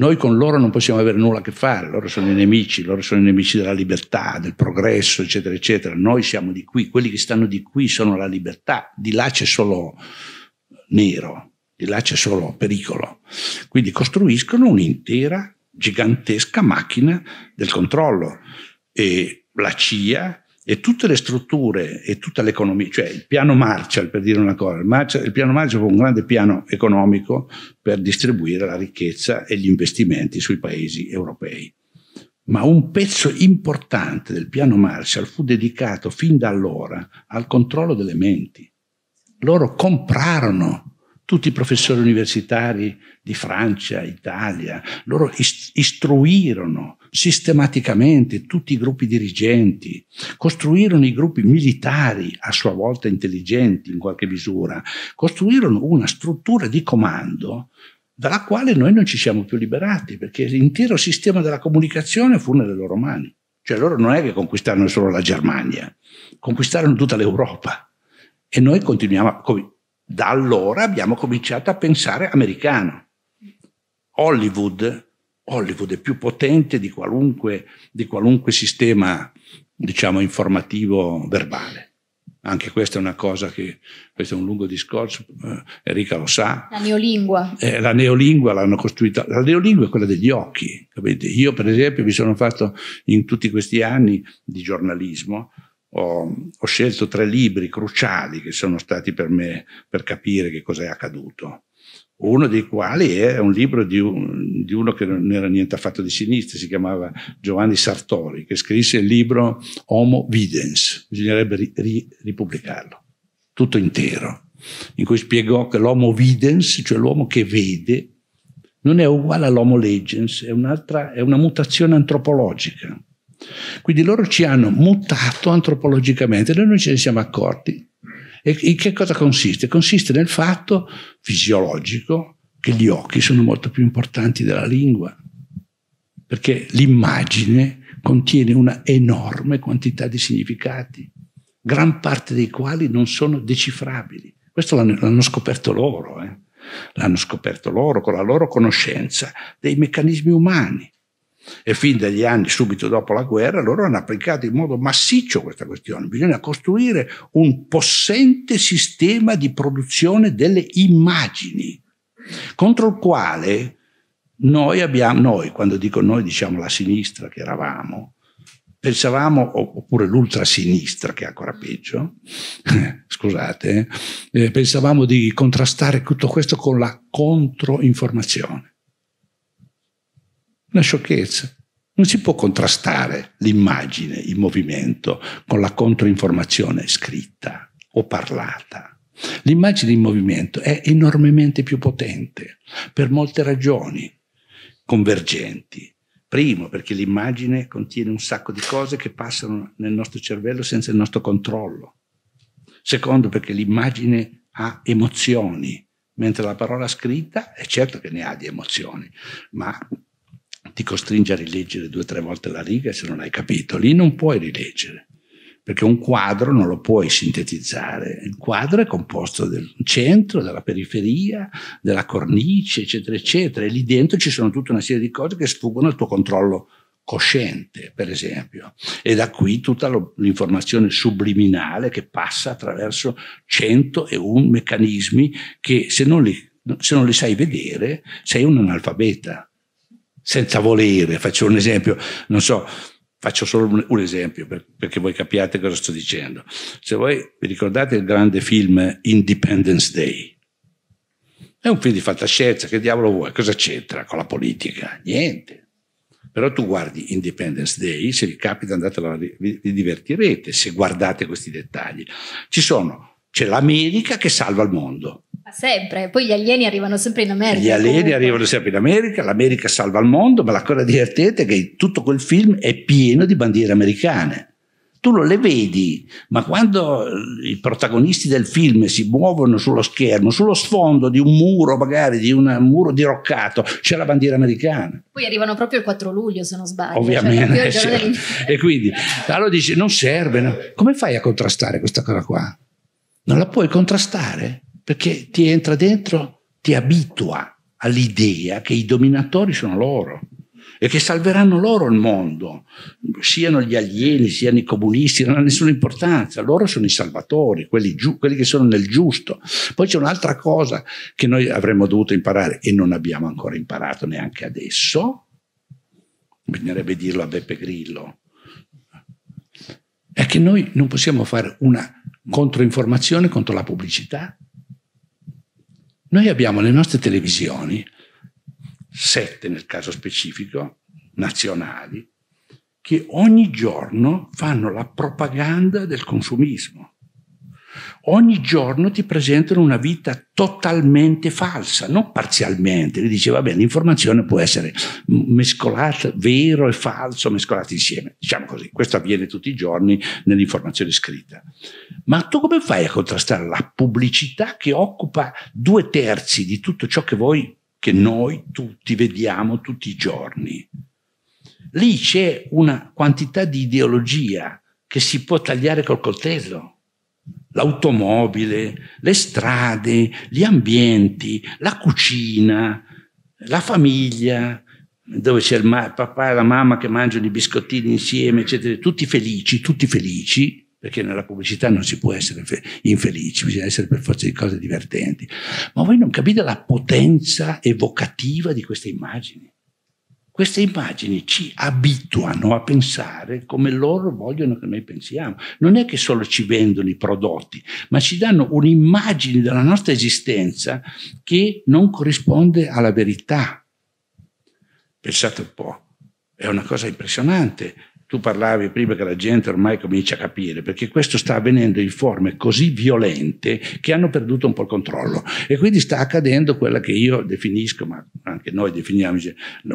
Noi con loro non possiamo avere nulla a che fare, loro sono i nemici, loro sono i nemici della libertà, del progresso, eccetera, eccetera. Noi siamo di qui, quelli che stanno di qui sono la libertà, di là c'è solo nero, di là c'è solo pericolo. Quindi costruiscono un'intera gigantesca macchina del controllo e la CIA e tutte le strutture e tutta l'economia, cioè il piano Marshall per dire una cosa, il, Marshall, il piano Marshall fu un grande piano economico per distribuire la ricchezza e gli investimenti sui paesi europei. Ma un pezzo importante del piano Marshall fu dedicato fin da allora al controllo delle menti. Loro comprarono tutti i professori universitari di Francia, Italia, loro istruirono sistematicamente tutti i gruppi dirigenti, costruirono i gruppi militari, a sua volta intelligenti in qualche misura, costruirono una struttura di comando dalla quale noi non ci siamo più liberati, perché l'intero sistema della comunicazione fu nelle loro mani. Cioè loro non è che conquistarono solo la Germania, conquistarono tutta l'Europa. E noi continuiamo, a, da allora abbiamo cominciato a pensare americano. Hollywood Hollywood è più potente di qualunque, di qualunque sistema, diciamo, informativo verbale. Anche questa è una cosa che, questo è un lungo discorso, eh, Enrica lo sa. La neolingua. Eh, la neolingua l'hanno costruita, la neolingua è quella degli occhi, capite? Io per esempio mi sono fatto in tutti questi anni di giornalismo, ho, ho scelto tre libri cruciali che sono stati per me per capire che cosa è accaduto uno dei quali è un libro di, un, di, uno che non era niente affatto di sinistra, si chiamava Giovanni Sartori, che scrisse il libro Homo Videns, bisognerebbe ri, ri, ripubblicarlo, tutto intero, in cui spiegò che l'Homo Videns, cioè l'uomo che vede, non è uguale all'Homo Legends, è, è una mutazione antropologica. Quindi loro ci hanno mutato antropologicamente, noi non ce ne siamo accorti, e in che cosa consiste? Consiste nel fatto fisiologico che gli occhi sono molto più importanti della lingua, perché l'immagine contiene una enorme quantità di significati, gran parte dei quali non sono decifrabili. Questo l'hanno, l'hanno scoperto loro, eh? l'hanno scoperto loro con la loro conoscenza dei meccanismi umani. E fin dagli anni subito dopo la guerra loro hanno applicato in modo massiccio questa questione. Bisogna costruire un possente sistema di produzione delle immagini contro il quale noi abbiamo, noi, quando dico noi diciamo la sinistra che eravamo, pensavamo, oppure l'ultrasinistra che è ancora peggio, scusate, eh, pensavamo di contrastare tutto questo con la controinformazione. Una sciocchezza. Non si può contrastare l'immagine in movimento con la controinformazione scritta o parlata. L'immagine in movimento è enormemente più potente per molte ragioni convergenti. Primo, perché l'immagine contiene un sacco di cose che passano nel nostro cervello senza il nostro controllo. Secondo, perché l'immagine ha emozioni, mentre la parola scritta è certo che ne ha di emozioni, ma ti costringe a rileggere due o tre volte la riga se non hai capito. Lì non puoi rileggere, perché un quadro non lo puoi sintetizzare. Il quadro è composto del centro, della periferia, della cornice, eccetera, eccetera. E lì dentro ci sono tutta una serie di cose che sfuggono al tuo controllo cosciente, per esempio. E da qui tutta l'informazione subliminale che passa attraverso 101 meccanismi che se non li, se non li sai vedere sei un analfabeta senza volere, faccio un esempio, non so, faccio solo un, esempio per, perché voi capiate cosa sto dicendo. Se voi vi ricordate il grande film Independence Day, è un film di fantascienza, che diavolo vuoi, cosa c'entra con la politica? Niente. Però tu guardi Independence Day, se vi capita andatelo, vi, vi divertirete se guardate questi dettagli. Ci sono, c'è l'America che salva il mondo, Sempre, poi gli alieni arrivano sempre in America. Gli alieni comunque. arrivano sempre in America, l'America salva il mondo, ma la cosa divertente è che tutto quel film è pieno di bandiere americane. Tu non le vedi, ma quando eh, i protagonisti del film si muovono sullo schermo, sullo sfondo di un muro, magari di un muro diroccato, c'è la bandiera americana. Poi arrivano proprio il 4 luglio, se non sbaglio. Cioè Ovviamente. Cioè sì. Certo. E quindi, allora dici, non serve. No? Come fai a contrastare questa cosa qua? Non la puoi contrastare? perché ti entra dentro, ti abitua all'idea che i dominatori sono loro e che salveranno loro il mondo, siano gli alieni, siano i comunisti, non ha nessuna importanza, loro sono i salvatori, quelli, giu- quelli che sono nel giusto. Poi c'è un'altra cosa che noi avremmo dovuto imparare e non abbiamo ancora imparato neanche adesso, bisognerebbe dirlo a Beppe Grillo, è che noi non possiamo fare una controinformazione contro la pubblicità noi abbiamo le nostre televisioni, sette nel caso specifico, nazionali, che ogni giorno fanno la propaganda del consumismo. Ogni giorno ti presentano una vita totalmente falsa, non parzialmente. Gli dice, vabbè, l'informazione può essere mescolata, vero e falso, mescolata insieme. Diciamo così, questo avviene tutti i giorni nell'informazione scritta. Ma tu come fai a contrastare la pubblicità che occupa due terzi di tutto ciò che voi, che noi tutti vediamo tutti i giorni? Lì c'è una quantità di ideologia che si può tagliare col coltello l'automobile, le strade, gli ambienti, la cucina, la famiglia, dove c'è il, ma- papà e la mamma che mangiano i biscottini insieme, eccetera, tutti felici, tutti felici, perché nella pubblicità non si può essere fe- infelici, bisogna essere per forza di cose divertenti. Ma voi non capite la potenza evocativa di queste immagini. Queste immagini ci abituano a pensare come loro vogliono che noi pensiamo. Non è che solo ci vendono i prodotti, ma ci danno un'immagine della nostra esistenza che non corrisponde alla verità. Pensate un po', è una cosa impressionante tu parlavi prima che la gente ormai comincia a capire, perché questo sta avvenendo in forme così violente che hanno perduto un po' il controllo e quindi sta accadendo quella che io definisco, ma anche noi definiamo,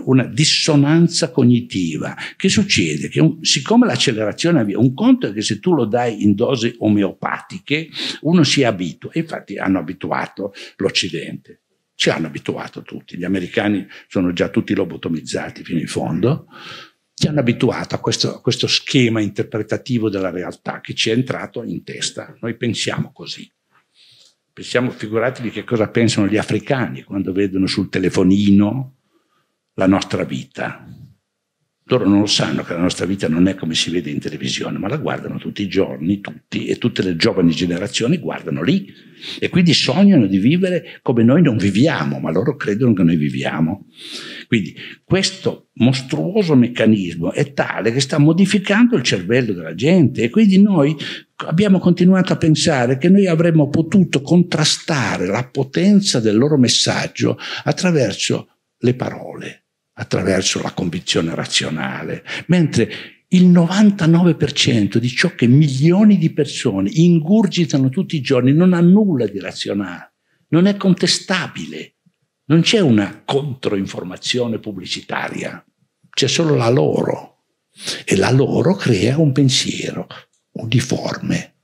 una dissonanza cognitiva. Che succede? Che un, siccome l'accelerazione avviene, un conto è che se tu lo dai in dose omeopatiche, uno si abitua, infatti hanno abituato l'Occidente ci hanno abituato tutti, gli americani sono già tutti lobotomizzati fino in fondo, ci hanno abituato a questo, a questo schema interpretativo della realtà che ci è entrato in testa. Noi pensiamo così. Pensiamo, figuratevi che cosa pensano gli africani quando vedono sul telefonino la nostra vita. Loro non lo sanno che la nostra vita non è come si vede in televisione, ma la guardano tutti i giorni, tutti, e tutte le giovani generazioni guardano lì e quindi sognano di vivere come noi non viviamo, ma loro credono che noi viviamo. Quindi questo mostruoso meccanismo è tale che sta modificando il cervello della gente e quindi noi abbiamo continuato a pensare che noi avremmo potuto contrastare la potenza del loro messaggio attraverso le parole attraverso la convinzione razionale, mentre il 99% di ciò che milioni di persone ingurgitano tutti i giorni non ha nulla di razionale, non è contestabile, non c'è una controinformazione pubblicitaria, c'è solo la loro e la loro crea un pensiero uniforme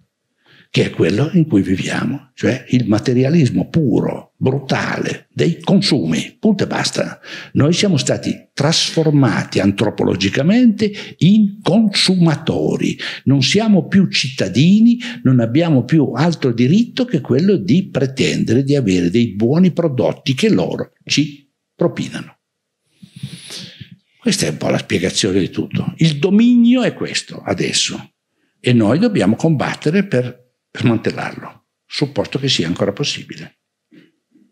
che è quello in cui viviamo, cioè il materialismo puro, brutale dei consumi, punto e basta. Noi siamo stati trasformati antropologicamente in consumatori, non siamo più cittadini, non abbiamo più altro diritto che quello di pretendere di avere dei buoni prodotti che loro ci propinano. Questa è un po' la spiegazione di tutto. Il dominio è questo adesso e noi dobbiamo combattere per smantellarlo, supposto che sia ancora possibile.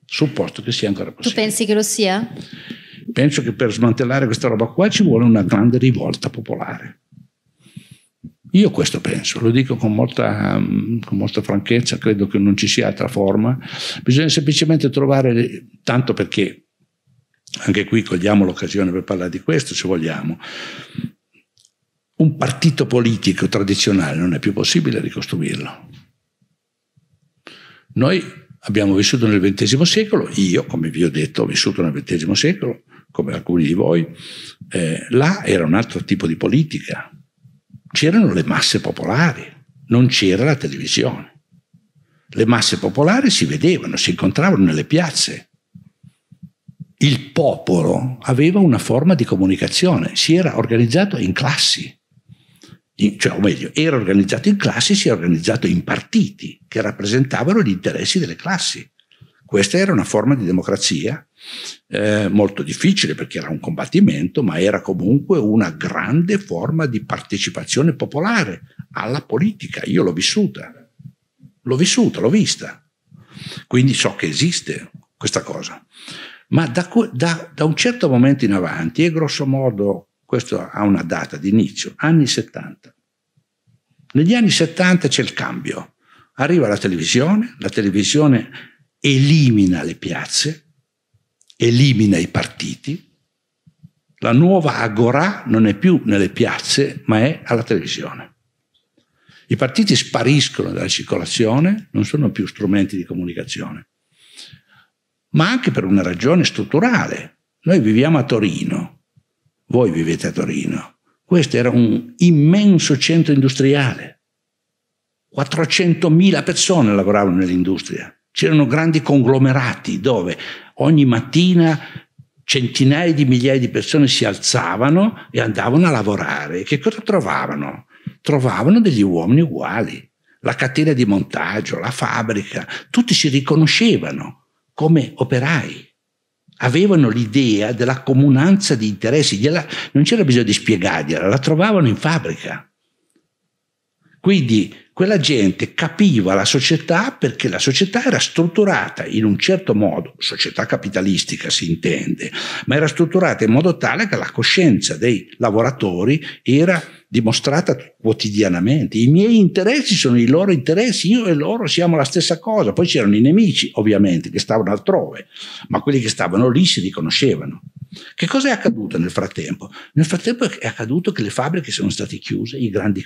Supposto che sia ancora possibile. Tu pensi che lo sia? Penso che per smantellare questa roba qua ci vuole una grande rivolta popolare. Io questo penso, lo dico con molta, con molta, franchezza, credo che non ci sia altra forma, bisogna semplicemente trovare, tanto perché anche qui cogliamo l'occasione per parlare di questo se vogliamo, un partito politico tradizionale non è più possibile ricostruirlo. Noi abbiamo vissuto nel XX secolo, io come vi ho detto ho vissuto nel XX secolo, come alcuni di voi, eh, là era un altro tipo di politica, c'erano le masse popolari, non c'era la televisione. Le masse popolari si vedevano, si incontravano nelle piazze. Il popolo aveva una forma di comunicazione, si era organizzato in classi cioè, o meglio, era organizzato in classi, si è organizzato in partiti che rappresentavano gli interessi delle classi. Questa era una forma di democrazia eh, molto difficile perché era un combattimento, ma era comunque una grande forma di partecipazione popolare alla politica. Io l'ho vissuta, l'ho vissuta, l'ho vista. Quindi so che esiste questa cosa. Ma da, da, da un certo momento in avanti, e grosso modo questo ha una data di inizio, anni 70. Negli anni 70 c'è il cambio, arriva la televisione, la televisione elimina le piazze, elimina i partiti, la nuova agorà non è più nelle piazze ma è alla televisione. I partiti spariscono dalla circolazione, non sono più strumenti di comunicazione, ma anche per una ragione strutturale. Noi viviamo a Torino, voi vivete a Torino. Questo era un immenso centro industriale. 400.000 persone lavoravano nell'industria. C'erano grandi conglomerati dove ogni mattina centinaia di migliaia di persone si alzavano e andavano a lavorare. Che cosa trovavano? Trovavano degli uomini uguali. La catena di montaggio, la fabbrica, tutti si riconoscevano come operai avevano l'idea della comunanza di interessi, gliela, non c'era bisogno di spiegargliela, la trovavano in fabbrica. Quindi quella gente capiva la società perché la società era strutturata in un certo modo, società capitalistica si intende, ma era strutturata in modo tale che la coscienza dei lavoratori era dimostrata quotidianamente. I miei interessi sono i loro interessi, io e loro siamo la stessa cosa. Poi c'erano i nemici, ovviamente, che stavano altrove, ma quelli che stavano lì si riconoscevano. Che cosa è accaduto nel frattempo? Nel frattempo è accaduto che le fabbriche sono state chiuse, i grandi,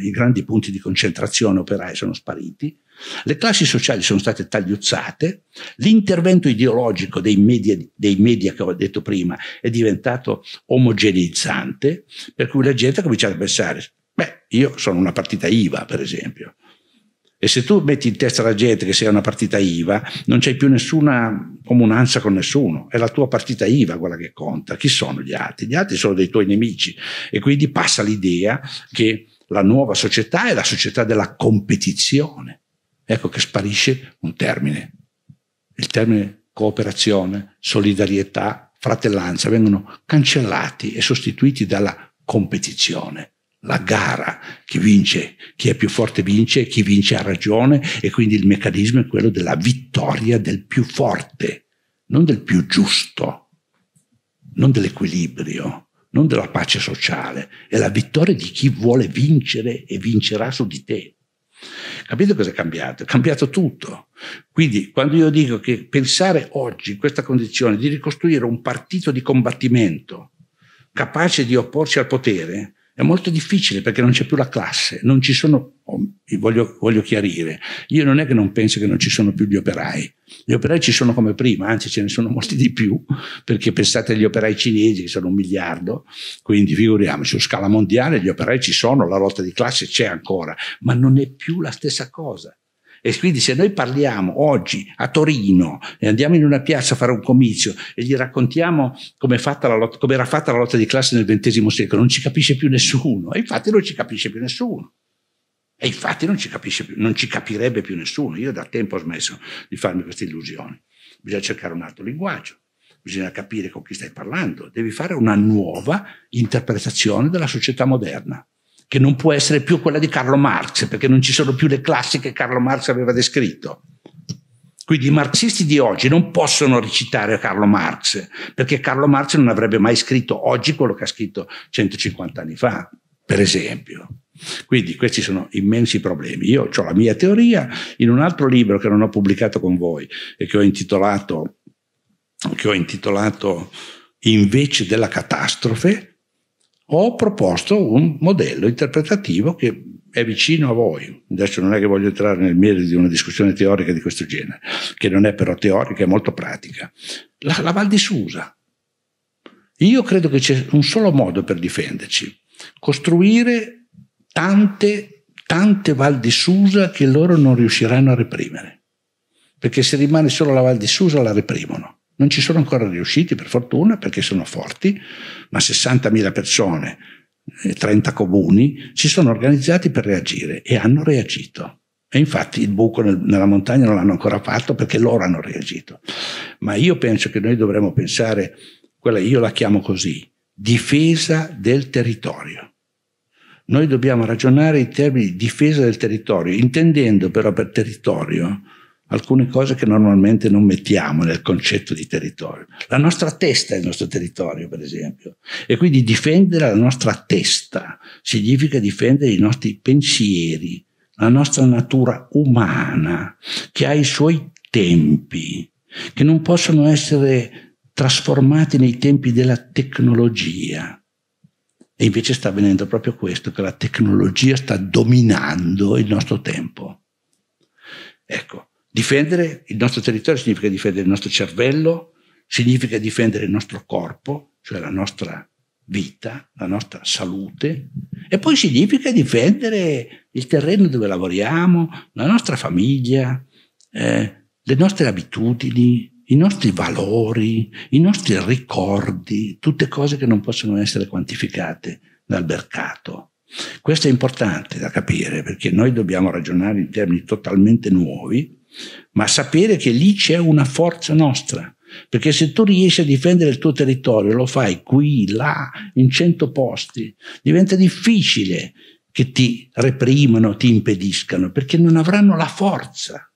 i grandi punti di concentrazione operai sono spariti, le classi sociali sono state tagliuzzate, l'intervento ideologico dei media, dei media che ho detto prima è diventato omogeneizzante, per cui la gente ha cominciato a pensare, beh, io sono una partita IVA, per esempio, e se tu metti in testa la gente che sia una partita IVA, non c'è più nessuna comunanza con nessuno, è la tua partita IVA quella che conta. Chi sono gli altri? Gli altri sono dei tuoi nemici e quindi passa l'idea che la nuova società è la società della competizione. Ecco che sparisce un termine, il termine cooperazione, solidarietà, fratellanza, vengono cancellati e sostituiti dalla competizione la gara, chi vince, chi è più forte vince, chi vince ha ragione e quindi il meccanismo è quello della vittoria del più forte, non del più giusto, non dell'equilibrio, non della pace sociale, è la vittoria di chi vuole vincere e vincerà su di te. Capite cosa è cambiato? È cambiato tutto. Quindi quando io dico che pensare oggi in questa condizione di ricostruire un partito di combattimento capace di opporsi al potere, è molto difficile perché non c'è più la classe, non ci sono, oh, voglio, voglio, chiarire, io non è che non penso che non ci sono più gli operai, gli operai ci sono come prima, anzi ce ne sono molti di più, perché pensate agli operai cinesi che sono un miliardo, quindi figuriamoci, su scala mondiale gli operai ci sono, la lotta di classe c'è ancora, ma non è più la stessa cosa. E quindi se noi parliamo oggi a Torino e andiamo in una piazza a fare un comizio e gli raccontiamo come, era fatta la lotta di classe nel XX secolo, non ci capisce più nessuno. E infatti non ci capisce più nessuno. E infatti non ci, capisce più, non ci capirebbe più nessuno. Io da tempo ho smesso di farmi queste illusioni. Bisogna cercare un altro linguaggio bisogna capire con chi stai parlando, devi fare una nuova interpretazione della società moderna che non può essere più quella di Karl Marx, perché non ci sono più le classi che Karl Marx aveva descritto. Quindi i marxisti di oggi non possono recitare Carlo Marx, perché Carlo Marx non avrebbe mai scritto oggi quello che ha scritto 150 anni fa, per esempio. Quindi questi sono immensi problemi. Io ho la mia teoria, in un altro libro che non ho pubblicato con voi e che ho intitolato, che ho intitolato Invece della catastrofe, ho proposto un modello interpretativo che è vicino a voi. Adesso non è che voglio entrare nel merito di una discussione teorica di questo genere, che non è però teorica, è molto pratica. La, la Val di Susa. Io credo che c'è un solo modo per difenderci, costruire tante, tante Val di Susa che loro non riusciranno a reprimere, perché se rimane solo la Val di Susa la reprimono. Non ci sono ancora riusciti, per fortuna, perché sono forti, ma 60.000 persone, 30 comuni, si sono organizzati per reagire e hanno reagito. E infatti il buco nel, nella montagna non l'hanno ancora fatto perché loro hanno reagito. Ma io penso che noi dovremmo pensare, quella io la chiamo così, difesa del territorio. Noi dobbiamo ragionare in termini di difesa del territorio, intendendo però per territorio alcune cose che normalmente non mettiamo nel concetto di territorio. La nostra testa è il nostro territorio, per esempio, e quindi difendere la nostra testa significa difendere i nostri pensieri, la nostra natura umana, che ha i suoi tempi, che non possono essere trasformati nei tempi della tecnologia. E invece sta avvenendo proprio questo, che la tecnologia sta dominando il nostro tempo. Ecco, Difendere il nostro territorio significa difendere il nostro cervello, significa difendere il nostro corpo, cioè la nostra vita, la nostra salute, e poi significa difendere il terreno dove lavoriamo, la nostra famiglia, eh, le nostre abitudini, i nostri valori, i nostri ricordi, tutte cose che non possono essere quantificate dal mercato. Questo è importante da capire perché noi dobbiamo ragionare in termini totalmente nuovi ma sapere che lì c'è una forza nostra. Perché se tu riesci a difendere il tuo territorio, lo fai qui, là, in cento posti, diventa difficile che ti reprimano, ti impediscano, perché non avranno la forza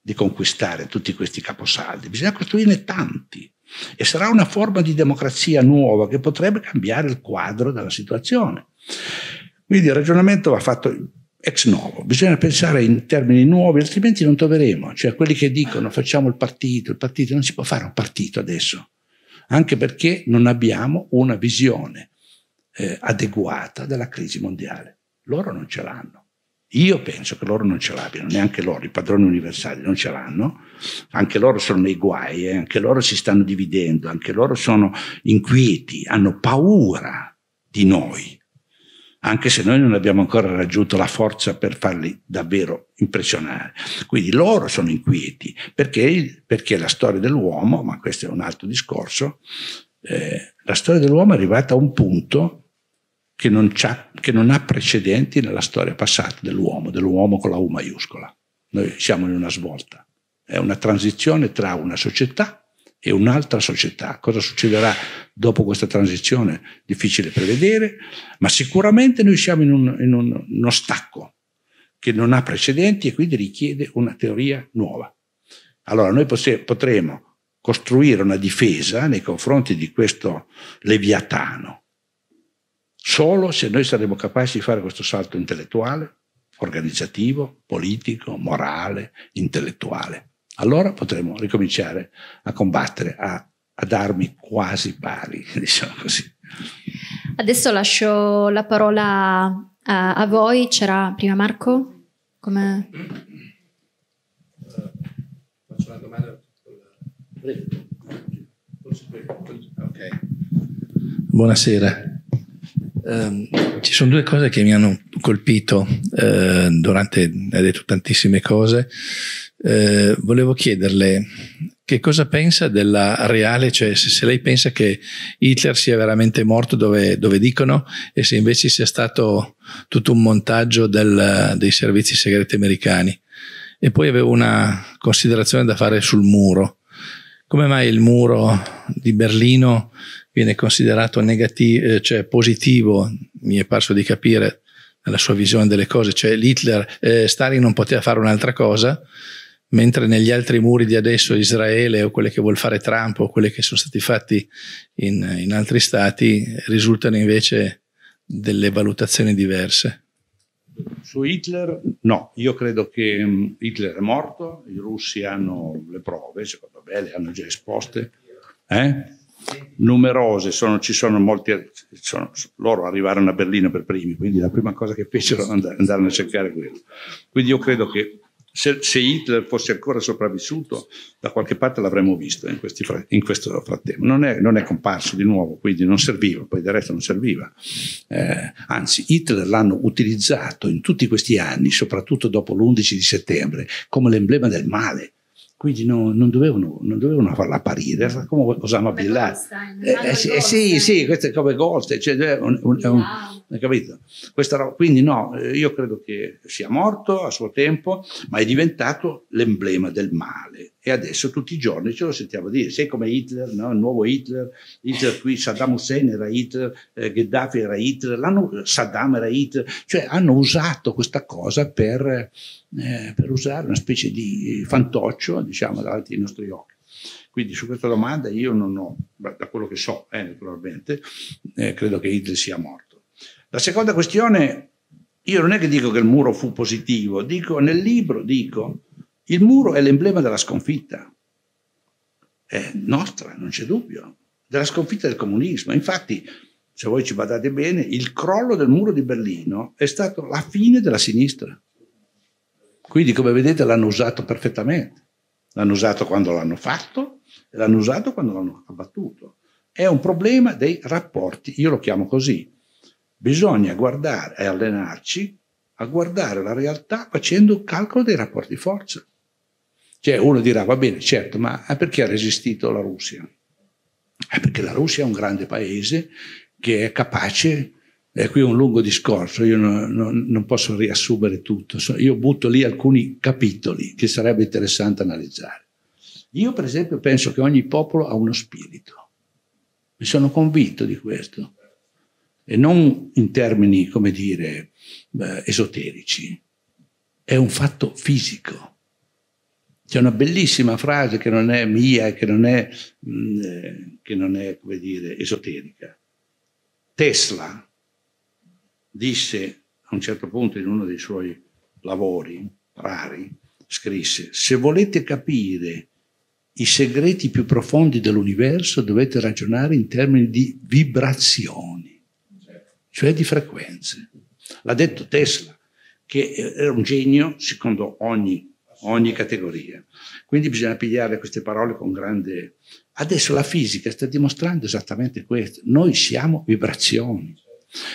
di conquistare tutti questi caposaldi. Bisogna costruirne tanti. E sarà una forma di democrazia nuova che potrebbe cambiare il quadro della situazione. Quindi il ragionamento va fatto ex novo, bisogna pensare in termini nuovi, altrimenti non troveremo. Cioè quelli che dicono facciamo il partito, il partito, non si può fare un partito adesso, anche perché non abbiamo una visione eh, adeguata della crisi mondiale. Loro non ce l'hanno. Io penso che loro non ce l'abbiano, neanche loro, i padroni universali non ce l'hanno, anche loro sono nei guai, eh? anche loro si stanno dividendo, anche loro sono inquieti, hanno paura di noi anche se noi non abbiamo ancora raggiunto la forza per farli davvero impressionare. Quindi loro sono inquieti perché, perché la storia dell'uomo, ma questo è un altro discorso, eh, la storia dell'uomo è arrivata a un punto che non, che non, ha precedenti nella storia passata dell'uomo, dell'uomo con la U maiuscola. Noi siamo in una svolta, è una transizione tra una società è un'altra società. Cosa succederà dopo questa transizione? Difficile prevedere, ma sicuramente noi siamo in, un, in un, uno stacco che non ha precedenti e quindi richiede una teoria nuova. Allora noi potremo costruire una difesa nei confronti di questo leviatano solo se noi saremo capaci di fare questo salto intellettuale, organizzativo, politico, morale, intellettuale allora potremo ricominciare a combattere, a, ad armi quasi pari, diciamo così. Adesso lascio la parola a, a voi, c'era prima Marco? Come... Buonasera. Um, ci sono due cose che mi hanno colpito eh, durante, hai detto tantissime cose, eh, volevo chiederle che cosa pensa della reale, cioè se, se lei pensa che Hitler sia veramente morto dove, dove, dicono e se invece sia stato tutto un montaggio del, dei servizi segreti americani. E poi avevo una considerazione da fare sul muro. Come mai il muro di Berlino viene considerato negativo, eh, cioè positivo, mi è parso di capire, nella sua visione delle cose, cioè Hitler, eh, Stalin non poteva fare un'altra cosa, mentre negli altri muri di adesso Israele o quelle che vuol fare Trump o quelle che sono stati fatti in, in altri stati risultano invece delle valutazioni diverse. Su Hitler no, io credo che mm, Hitler è morto, i russi hanno le prove, secondo me le hanno già esposte, eh? numerose, sono, ci sono molti, sono, loro arrivarono a Berlino per primi, quindi la prima cosa che fecero andare, andarono a cercare quello. Quindi io credo che se, se, Hitler fosse ancora sopravvissuto, da qualche parte l'avremmo visto in, questi, in questo frattempo. Non è, non è, comparso di nuovo, quindi non serviva, poi del resto non serviva. Eh, anzi, Hitler l'hanno utilizzato in tutti questi anni, soprattutto dopo l'11 di settembre, come l'emblema del male quindi no, non, dovevano, non, dovevano, farla apparire, era come Osama Bin Laden. Eh, eh, sì, eh, sì, questo è come Goldstein, cioè, un, un, un, wow. capito? Questa, quindi no, eh, io credo che sia morto a suo tempo, ma è diventato l'emblema del male e adesso tutti i giorni ce lo sentiamo dire, sei come Hitler, no? il nuovo Hitler, Hitler qui, Saddam Hussein era Hitler, eh, Gheddafi era Hitler, Saddam era Hitler, cioè hanno usato questa cosa per, eh, per usare una specie di fantoccio, diciamo, davanti ai nostri occhi. Quindi su questa domanda io non ho, da quello che so, eh, naturalmente, eh, credo che Hitler sia morto. La seconda questione, io non è che dico che il muro fu positivo, dico nel libro dico il muro è l'emblema della sconfitta, è nostra, non c'è dubbio, della sconfitta del comunismo. Infatti, se voi ci badate bene, il crollo del muro di Berlino è stato la fine della sinistra. Quindi, come vedete, l'hanno usato perfettamente. L'hanno usato quando l'hanno fatto e l'hanno usato quando l'hanno abbattuto. È un problema dei rapporti, io lo chiamo così. Bisogna guardare e allenarci a guardare la realtà facendo un calcolo dei rapporti di forza. Cioè uno dirà, va bene, certo, ma eh, perché ha resistito la Russia? È eh, perché la Russia è un grande paese che è capace, e qui è un lungo discorso, io non, non, non posso riassumere tutto, io butto lì alcuni capitoli che sarebbe interessante analizzare. Io per esempio penso che ogni popolo ha uno spirito, mi sono convinto di questo, e non in termini, come dire, esoterici, è un fatto fisico c'è una bellissima frase che non è mia, che non è, mm, eh, che non è come dire, esoterica. Tesla disse a un certo punto in uno dei suoi lavori rari, scrisse, se volete capire i segreti più profondi dell'universo dovete ragionare in termini di vibrazioni, cioè di frequenze. L'ha detto Tesla, che eh, era un genio, secondo ogni ogni categoria. Quindi bisogna pigliare queste parole con grande... Adesso la fisica sta dimostrando esattamente questo. Noi siamo vibrazioni.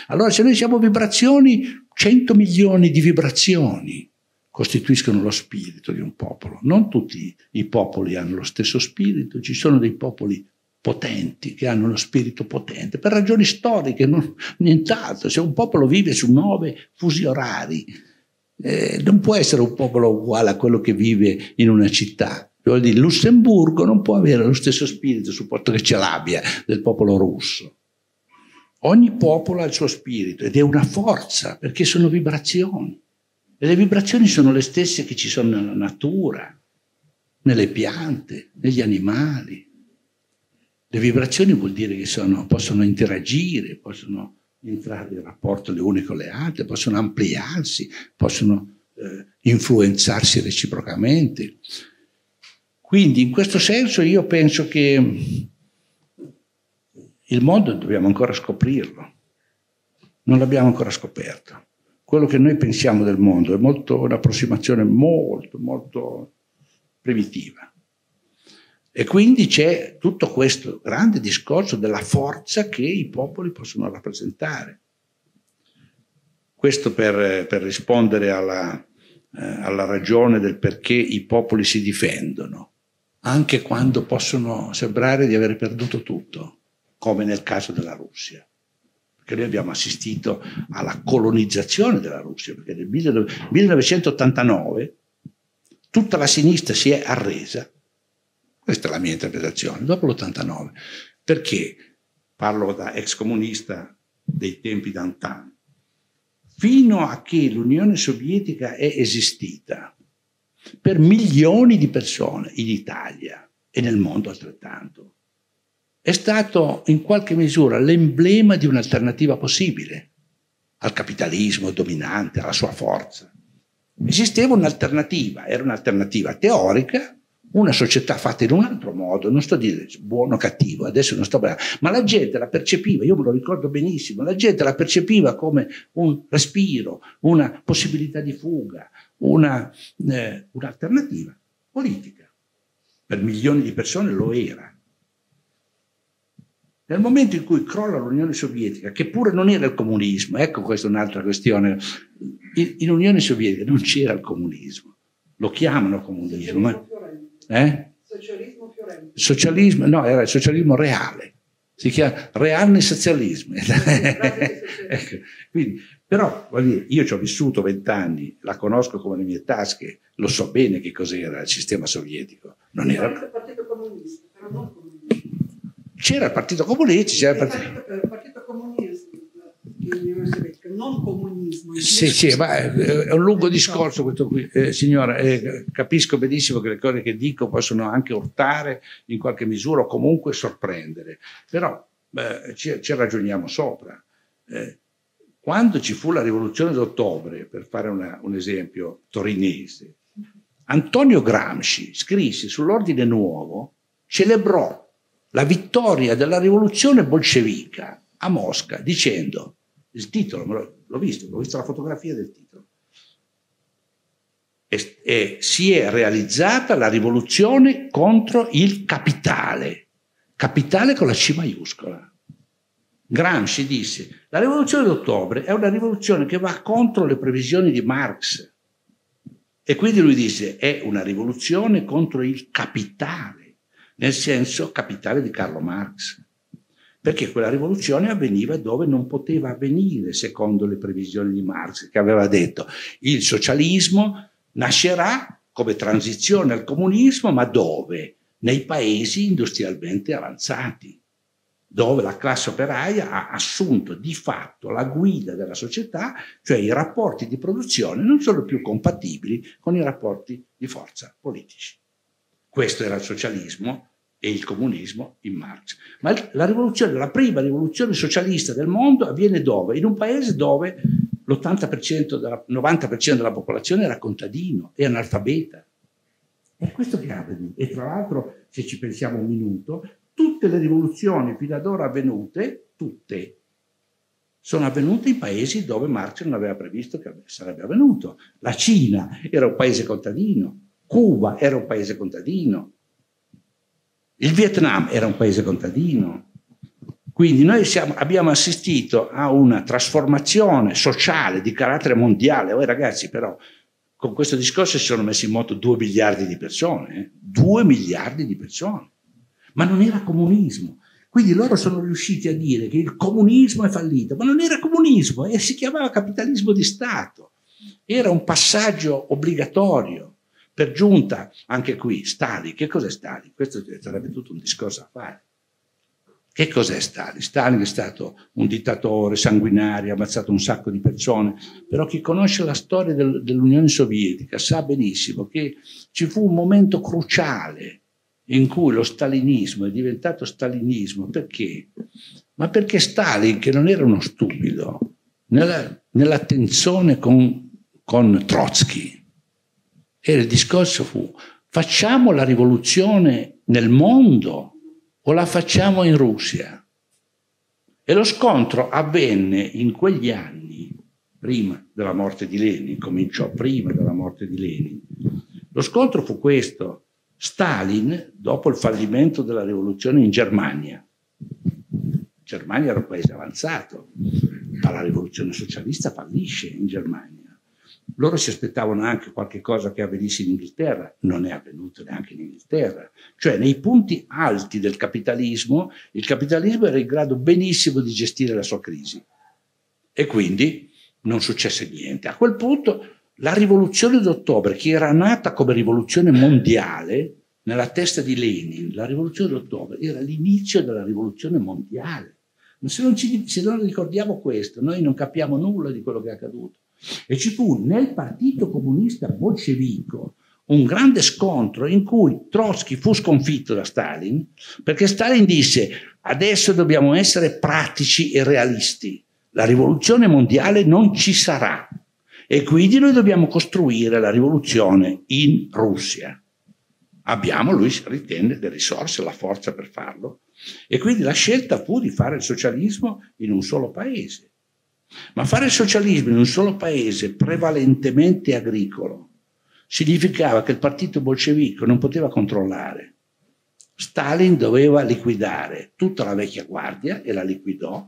Allora se noi siamo vibrazioni, 100 milioni di vibrazioni costituiscono lo spirito di un popolo. Non tutti i popoli hanno lo stesso spirito, ci sono dei popoli potenti, che hanno uno spirito potente, per ragioni storiche, non, nient'altro. Se un popolo vive su nove fusi orari, eh, non può essere un popolo uguale a quello che vive in una città. Vuol dire, Lussemburgo non può avere lo stesso spirito, supposto che ce l'abbia, del popolo russo. Ogni popolo ha il suo spirito ed è una forza perché sono vibrazioni. E le vibrazioni sono le stesse che ci sono nella natura, nelle piante, negli animali. Le vibrazioni vuol dire che sono, possono interagire, possono entrare in rapporto le une con le altre, possono ampliarsi, possono eh, influenzarsi reciprocamente. Quindi in questo senso io penso che il mondo dobbiamo ancora scoprirlo, non l'abbiamo ancora scoperto. Quello che noi pensiamo del mondo è molto, un'approssimazione molto, molto primitiva. E quindi c'è tutto questo grande discorso della forza che i popoli possono rappresentare. Questo per, per rispondere alla, eh, alla ragione del perché i popoli si difendono, anche quando possono sembrare di aver perduto tutto, come nel caso della Russia perché noi abbiamo assistito alla colonizzazione della Russia, perché nel 1989 tutta la sinistra si è arresa questa è la mia interpretazione, dopo l'89. Perché? Parlo da ex comunista dei tempi d'antan. Fino a che l'Unione Sovietica è esistita per milioni di persone in Italia e nel mondo altrettanto, è stato in qualche misura l'emblema di un'alternativa possibile al capitalismo dominante, alla sua forza. Esisteva un'alternativa, era un'alternativa teorica una società fatta in un altro modo, non sto a dire buono o cattivo, adesso non sto bravo, ma la gente la percepiva, io me lo ricordo benissimo, la gente la percepiva come un respiro, una possibilità di fuga, una, eh, un'alternativa politica. Per milioni di persone lo era. Nel momento in cui crolla l'Unione Sovietica, che pure non era il comunismo, ecco questa è un'altra questione, in, in Unione Sovietica non c'era il comunismo, lo chiamano comunismo, ma eh? Socialismo fiorentino. Socialismo, no, era il socialismo reale. Si chiama reale sozialismo. ecco. Quindi, però, dire, io ci ho vissuto vent'anni, la conosco come le mie tasche, lo so bene che cos'era il sistema sovietico. Non era... Il partito comunista, però non comunista. C'era il partito comunista, c'era il partito... Eh, il partito comunista in Unione non comunismo. Sì, sì, ma eh, è un lungo discorso questo qui. Eh, signora, eh, capisco benissimo che le cose che dico possono anche urtare in qualche misura o comunque sorprendere, però eh, ci, ci, ragioniamo sopra. Eh, quando ci fu la rivoluzione d'ottobre, per fare una, un esempio torinese, Antonio Gramsci scrisse sull'ordine nuovo, celebrò la vittoria della rivoluzione bolscevica a Mosca dicendo il titolo, l'ho visto, ho visto la fotografia del titolo. E, e si è realizzata la rivoluzione contro il capitale, capitale con la C maiuscola. Gramsci disse, la rivoluzione d'ottobre è una rivoluzione che va contro le previsioni di Marx. E quindi lui disse, è una rivoluzione contro il capitale, nel senso capitale di Karl Marx perché quella rivoluzione avveniva dove non poteva avvenire, secondo le previsioni di Marx, che aveva detto il socialismo nascerà come transizione al comunismo, ma dove? Nei paesi industrialmente avanzati, dove la classe operaia ha assunto di fatto la guida della società, cioè i rapporti di produzione non sono più compatibili con i rapporti di forza politici. Questo era il socialismo e il comunismo in Marx. Ma la, rivoluzione, la prima rivoluzione socialista del mondo avviene dove? In un paese dove l'80% della, 90% della popolazione era contadino e analfabeta. È questo che avvenne. E tra l'altro, se ci pensiamo un minuto, tutte le rivoluzioni fino ad ora avvenute, tutte, sono avvenute in paesi dove Marx non aveva previsto che sarebbe avvenuto. La Cina era un paese contadino, Cuba era un paese contadino, il Vietnam era un paese contadino, quindi noi siamo, abbiamo assistito a una trasformazione sociale di carattere mondiale. Voi ragazzi però, con questo discorso si sono messi in moto 2 miliardi di persone, eh? 2 miliardi di persone, ma non era comunismo. Quindi loro sono riusciti a dire che il comunismo è fallito, ma non era comunismo, e si chiamava capitalismo di Stato, era un passaggio obbligatorio. Per giunta, anche qui, Stalin, che cos'è Stalin? Questo sarebbe tutto un discorso a fare. Che cos'è Stalin? Stalin è stato un dittatore sanguinario, ha ammazzato un sacco di persone, però chi conosce la storia del, dell'Unione Sovietica sa benissimo che ci fu un momento cruciale in cui lo stalinismo è diventato stalinismo. Perché? Ma perché Stalin, che non era uno stupido, nella, nell'attenzione con, con Trotsky, e il discorso fu, facciamo la rivoluzione nel mondo o la facciamo in Russia? E lo scontro avvenne in quegli anni, prima della morte di Lenin, cominciò prima della morte di Lenin. Lo scontro fu questo. Stalin, dopo il fallimento della rivoluzione in Germania, Germania era un paese avanzato, ma la rivoluzione socialista fallisce in Germania loro si aspettavano anche qualche cosa che avvenisse in Inghilterra, non è avvenuto neanche in Inghilterra. Cioè nei punti alti del capitalismo, il capitalismo era in grado benissimo di gestire la sua crisi e quindi non successe niente. A quel punto la rivoluzione d'ottobre, che era nata come rivoluzione mondiale, nella testa di Lenin, la rivoluzione d'ottobre era l'inizio della rivoluzione mondiale. Se non, ci, se non ricordiamo questo, noi non capiamo nulla di quello che è accaduto. E ci fu nel Partito Comunista Bolscevico un grande scontro in cui Trotsky fu sconfitto da Stalin perché Stalin disse adesso dobbiamo essere pratici e realisti, la rivoluzione mondiale non ci sarà e quindi noi dobbiamo costruire la rivoluzione in Russia. Abbiamo, lui ritenne, le risorse, la forza per farlo e quindi la scelta fu di fare il socialismo in un solo paese ma fare socialismo in un solo paese prevalentemente agricolo significava che il partito bolscevico non poteva controllare. Stalin doveva liquidare tutta la vecchia guardia e la liquidò.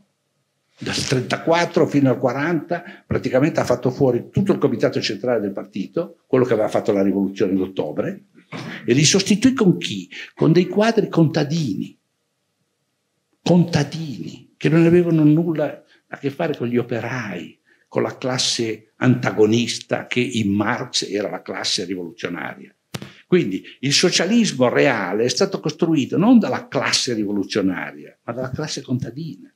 Dal 1934 fino al 1940 praticamente ha fatto fuori tutto il comitato centrale del partito, quello che aveva fatto la rivoluzione d'ottobre, e li sostituì con chi? Con dei quadri contadini, contadini che non avevano nulla a che fare con gli operai, con la classe antagonista che in Marx era la classe rivoluzionaria. Quindi il socialismo reale è stato costruito non dalla classe rivoluzionaria, ma dalla classe contadina.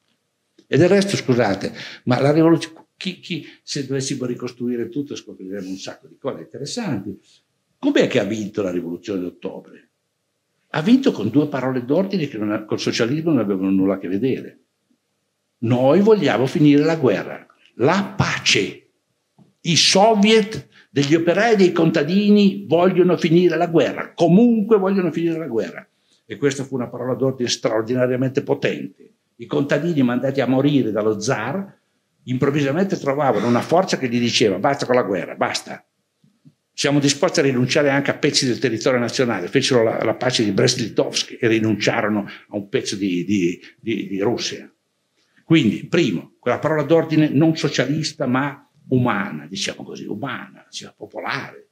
E del resto, scusate, ma la rivoluzione, chi, chi, se dovessimo ricostruire tutto scopriremmo un sacco di cose interessanti. Com'è che ha vinto la rivoluzione d'ottobre? Ha vinto con due parole d'ordine che ha, col socialismo non avevano nulla a che vedere. Noi vogliamo finire la guerra, la pace. I soviet degli operai e dei contadini vogliono finire la guerra, comunque vogliono finire la guerra. E questa fu una parola d'ordine straordinariamente potente. I contadini mandati a morire dallo zar improvvisamente trovavano una forza che gli diceva basta con la guerra, basta. Siamo disposti a rinunciare anche a pezzi del territorio nazionale. Fecero la, la pace di Brest-Litovsk e rinunciarono a un pezzo di, di, di, di Russia. Quindi, primo, quella parola d'ordine non socialista ma umana, diciamo così, umana, cioè popolare.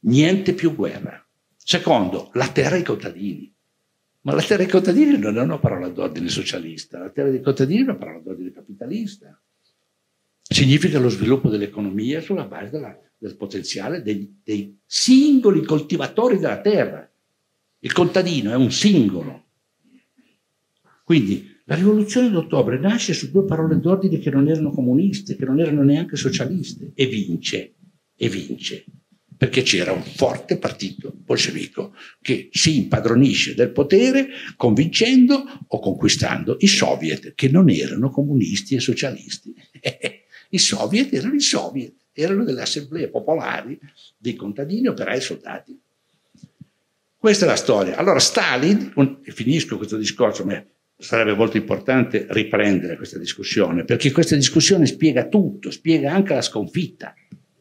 Niente più guerra. Secondo, la terra ai contadini. Ma la terra ai contadini non è una parola d'ordine socialista, la terra dei contadini è una parola d'ordine capitalista. Significa lo sviluppo dell'economia sulla base della, del potenziale dei, dei singoli coltivatori della terra. Il contadino è un singolo. Quindi la rivoluzione d'ottobre nasce su due parole d'ordine che non erano comuniste, che non erano neanche socialiste, e vince, e vince, perché c'era un forte partito bolscevico che si impadronisce del potere convincendo o conquistando i soviet, che non erano comunisti e socialisti. I soviet erano i soviet, erano delle assemblee popolari dei contadini, operai e soldati. Questa è la storia. Allora Stalin, un, finisco questo discorso, ma sarebbe molto importante riprendere questa discussione, perché questa discussione spiega tutto, spiega anche la sconfitta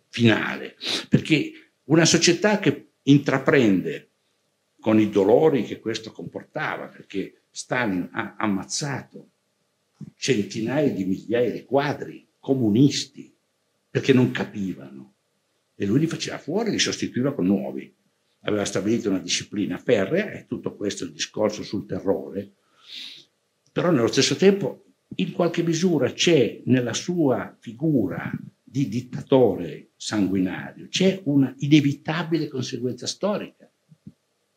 finale, perché una società che intraprende con i dolori che questo comportava, perché Stalin ha ammazzato centinaia di migliaia di quadri comunisti perché non capivano e lui li faceva fuori, li sostituiva con nuovi. Aveva stabilito una disciplina ferrea e tutto questo il discorso sul terrore però nello stesso tempo in qualche misura c'è nella sua figura di dittatore sanguinario, c'è una inevitabile conseguenza storica.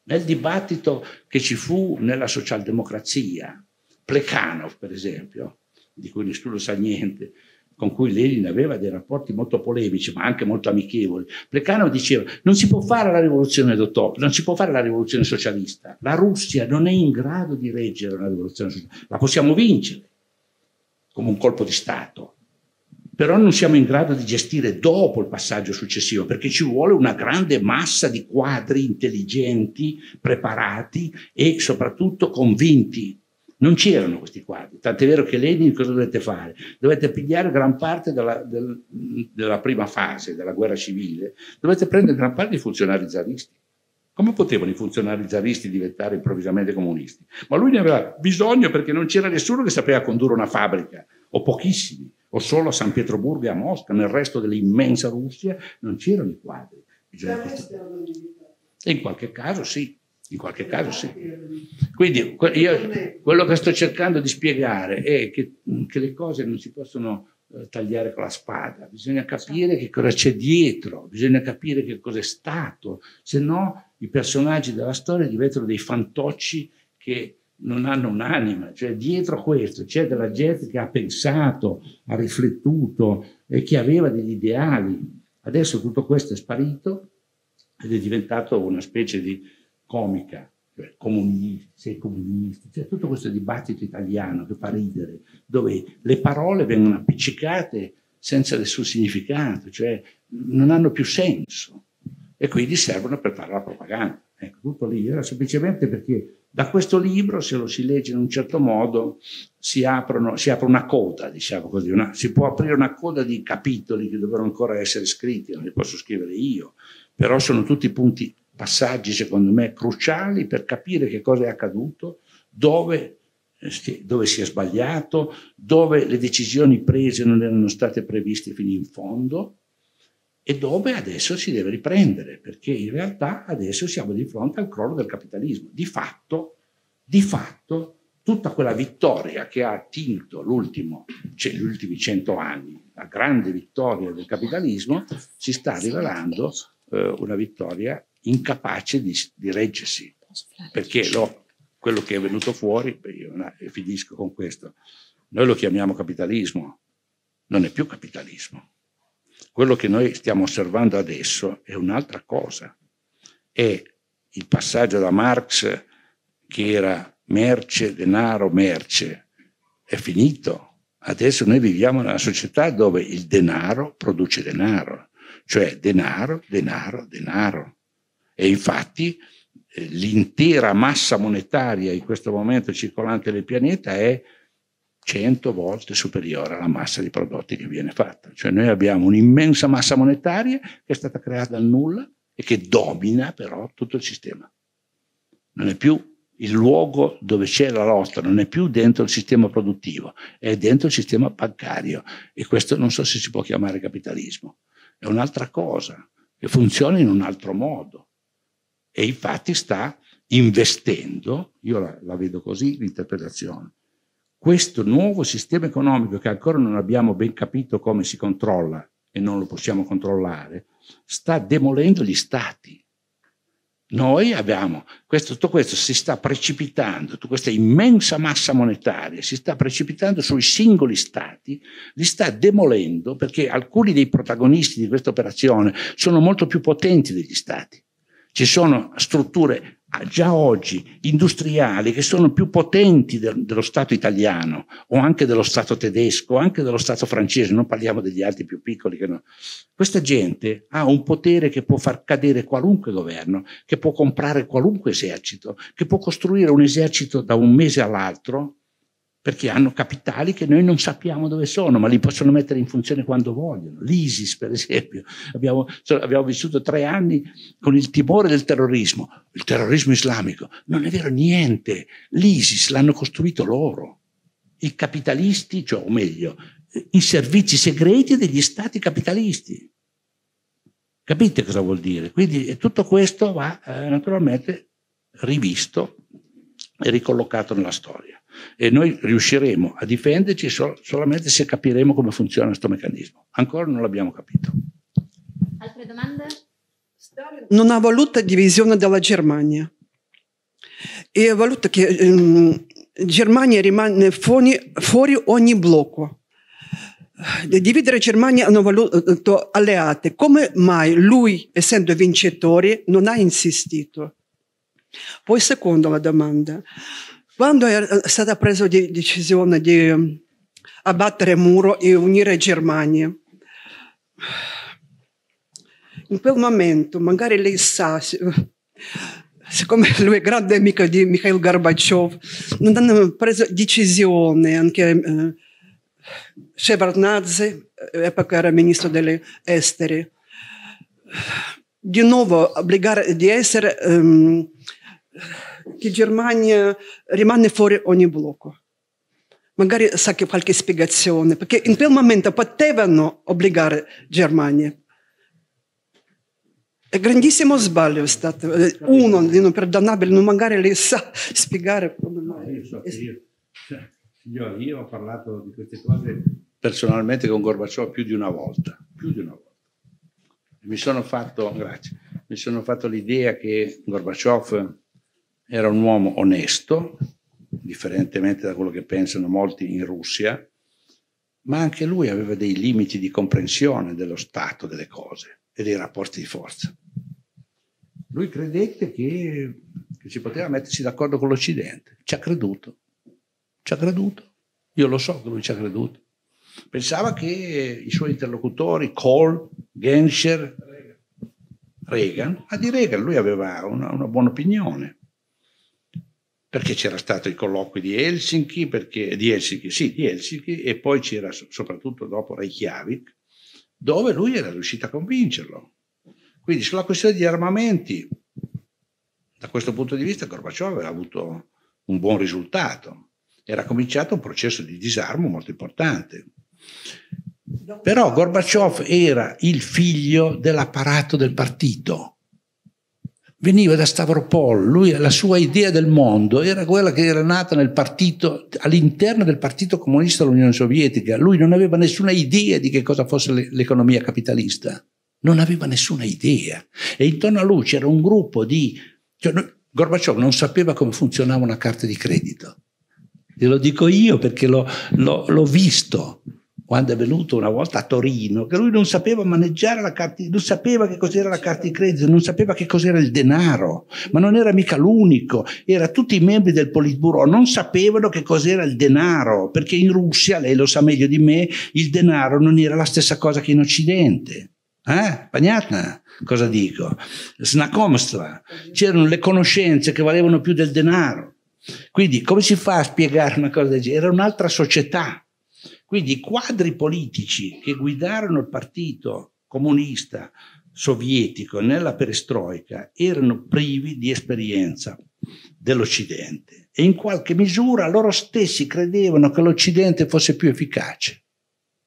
Nel dibattito che ci fu nella socialdemocrazia, Plekhanov per esempio, di cui nessuno sa niente, con cui Lenin aveva dei rapporti molto polemici, ma anche molto amichevoli. Plecano diceva: Non si può fare la rivoluzione d'ottobre, non si può fare la rivoluzione socialista. La Russia non è in grado di reggere una rivoluzione socialista. La possiamo vincere come un colpo di Stato, però non siamo in grado di gestire dopo il passaggio successivo, perché ci vuole una grande massa di quadri intelligenti, preparati e soprattutto convinti non c'erano questi quadri, tant'è vero che Lenin cosa dovete fare? Dovete pigliare gran parte della, del, della prima fase della guerra civile, dovete prendere gran parte dei funzionari zaristi. Come potevano i funzionari zaristi diventare improvvisamente comunisti? Ma lui ne aveva bisogno perché non c'era nessuno che sapeva condurre una fabbrica, o pochissimi, o solo a San Pietroburgo e a Mosca, nel resto dell'immensa Russia non c'erano i quadri. e in qualche caso sì, in qualche caso sì. Quindi io, quello che sto cercando di spiegare è che, che le cose non si possono eh, tagliare con la spada, bisogna capire che cosa c'è dietro, bisogna capire che cosa è stato, se no i personaggi della storia diventano dei fantocci che non hanno un'anima, cioè dietro questo c'è della gente che ha pensato, ha riflettuto e che aveva degli ideali. Adesso tutto questo è sparito ed è diventato una specie di comica, cioè comunisti, sei comunista, c'è tutto questo dibattito italiano che fa ridere, dove le parole vengono appiccicate senza nessun significato, cioè non hanno più senso e quindi servono per fare la propaganda. Ecco, tutto lì era semplicemente perché da questo libro, se lo si legge in un certo modo, si, aprono, si apre una coda, diciamo così, una, si può aprire una coda di capitoli che dovranno ancora essere scritti, non li posso scrivere io, però sono tutti punti passaggi secondo me cruciali per capire che cosa è accaduto, dove, eh, dove si è sbagliato, dove le decisioni prese non erano state previste fino in fondo e dove adesso si deve riprendere, perché in realtà adesso siamo di fronte al crollo del capitalismo. Di fatto, di fatto tutta quella vittoria che ha attinto cioè gli ultimi cento anni, la grande vittoria del capitalismo, si sta rivelando eh, una vittoria incapace di, di reggersi, perché lo, quello che è venuto fuori, e finisco con questo, noi lo chiamiamo capitalismo, non è più capitalismo. Quello che noi stiamo osservando adesso è un'altra cosa, è il passaggio da Marx che era merce, denaro, merce, è finito. Adesso noi viviamo in una società dove il denaro produce denaro, cioè denaro, denaro, denaro. E infatti eh, l'intera massa monetaria in questo momento circolante del pianeta è 100 volte superiore alla massa di prodotti che viene fatta. Cioè noi abbiamo un'immensa massa monetaria che è stata creata dal nulla e che domina però tutto il sistema. Non è più il luogo dove c'è la lotta, non è più dentro il sistema produttivo, è dentro il sistema bancario e questo non so se si può chiamare capitalismo, è un'altra cosa che funziona in un altro modo e infatti sta investendo, io la, la vedo così l'interpretazione, questo nuovo sistema economico che ancora non abbiamo ben capito come si controlla e non lo possiamo controllare, sta demolendo gli stati. Noi abbiamo, questo, tutto questo si sta precipitando, tutta questa immensa massa monetaria si sta precipitando sui singoli stati, li sta demolendo perché alcuni dei protagonisti di questa operazione sono molto più potenti degli stati. Ci sono strutture ah, già oggi industriali che sono più potenti de dello Stato italiano o anche dello Stato tedesco, o anche dello Stato francese, non parliamo degli altri più piccoli. No. Questa gente ha un potere che può far cadere qualunque governo, che può comprare qualunque esercito, che può costruire un esercito da un mese all'altro perché hanno capitali che noi non sappiamo dove sono, ma li possono mettere in funzione quando vogliono. L'ISIS, per esempio, abbiamo, abbiamo, vissuto tre anni con il timore del terrorismo, il terrorismo islamico. Non è vero niente, l'ISIS l'hanno costruito loro, i capitalisti, cioè, o meglio, i servizi segreti degli stati capitalisti. Capite cosa vuol dire? Quindi tutto questo va eh, naturalmente rivisto e ricollocato nella storia. E noi riusciremo a difenderci sol- solamente se capiremo come funziona questo meccanismo. Ancora non l'abbiamo capito. Altre domande? Non ha voluto divisione della Germania. E ha voluto che ehm, Germania rimane fuori, fuori ogni blocco. Dividere Germania hanno voluto alleate. Come mai lui, essendo vincitore, non ha insistito? Poi seconda la domanda, quando è eh, stata presa la de- decisione di ehm, abbattere il muro e unire Germania, in quel momento magari lei sa, siccome lui è grande amico di Mikhail Gorbachev, non hanno preso decisione anche eh, Shevardnadze, all'epoca eh, era ministro degli esteri, di nuovo obbligare di essere... Um, che Germania rimane fuori ogni blocco. Magari sa che qualche spiegazione, perché in quel momento potevano obbligare Germania. È grandissimo sbaglio è stato. Uno di non perdonabile, non magari le sa spiegare come mai. So io, signori, io ho parlato di queste cose personalmente con Gorbaciov più di una volta, più di una volta. Mi sono fatto, grazie, mi sono fatto l'idea che Gorbaciov era un uomo onesto, differentemente da quello che pensano molti in Russia, ma anche lui aveva dei limiti di comprensione dello stato delle cose e dei rapporti di forza. Lui credette che, che si poteva mettersi d'accordo con l'Occidente, ci ha creduto, ci ha creduto, io lo so che lui ci ha creduto. Pensava che i suoi interlocutori, Kohl, Genscher, Reagan, a di Reagan lui aveva una, una buona opinione, perché c'era stato il colloquio di Helsinki, perché, di Helsinki, sì, di Helsinki, e poi c'era soprattutto dopo Reykjavik, dove lui era riuscito a convincerlo. Quindi sulla questione degli armamenti, da questo punto di vista Gorbaciov aveva avuto un buon risultato, era cominciato un processo di disarmo molto importante. Però Gorbaciov era il figlio dell'apparato del partito veniva da Stavropol, lui, la sua idea del mondo era quella che era nata nel partito, all'interno del partito comunista dell'Unione Sovietica, lui non aveva nessuna idea di che cosa fosse l'economia capitalista, non aveva nessuna idea e intorno a lui c'era un gruppo di... Cioè, Gorbaciov non sapeva come funzionava una carta di credito, Glielo dico io perché l'ho visto, quando è venuto una volta a Torino, che lui non sapeva maneggiare la carta, non sapeva che cos'era la carta di credito, non sapeva che cos'era il denaro, ma non era mica l'unico, era tutti i membri del Politburo non sapevano che cos'era il denaro, perché in Russia, lei lo sa meglio di me, il denaro non era la stessa cosa che in Occidente. Eh? Pagnatna, cosa dico? Snakomstva. C'erano le conoscenze che valevano più del denaro. Quindi come si fa a spiegare una cosa del genere? Era un'altra società quindi i quadri politici che guidarono il partito comunista sovietico nella perestroica erano privi di esperienza dell'Occidente e in qualche misura loro stessi credevano che l'Occidente fosse più efficace.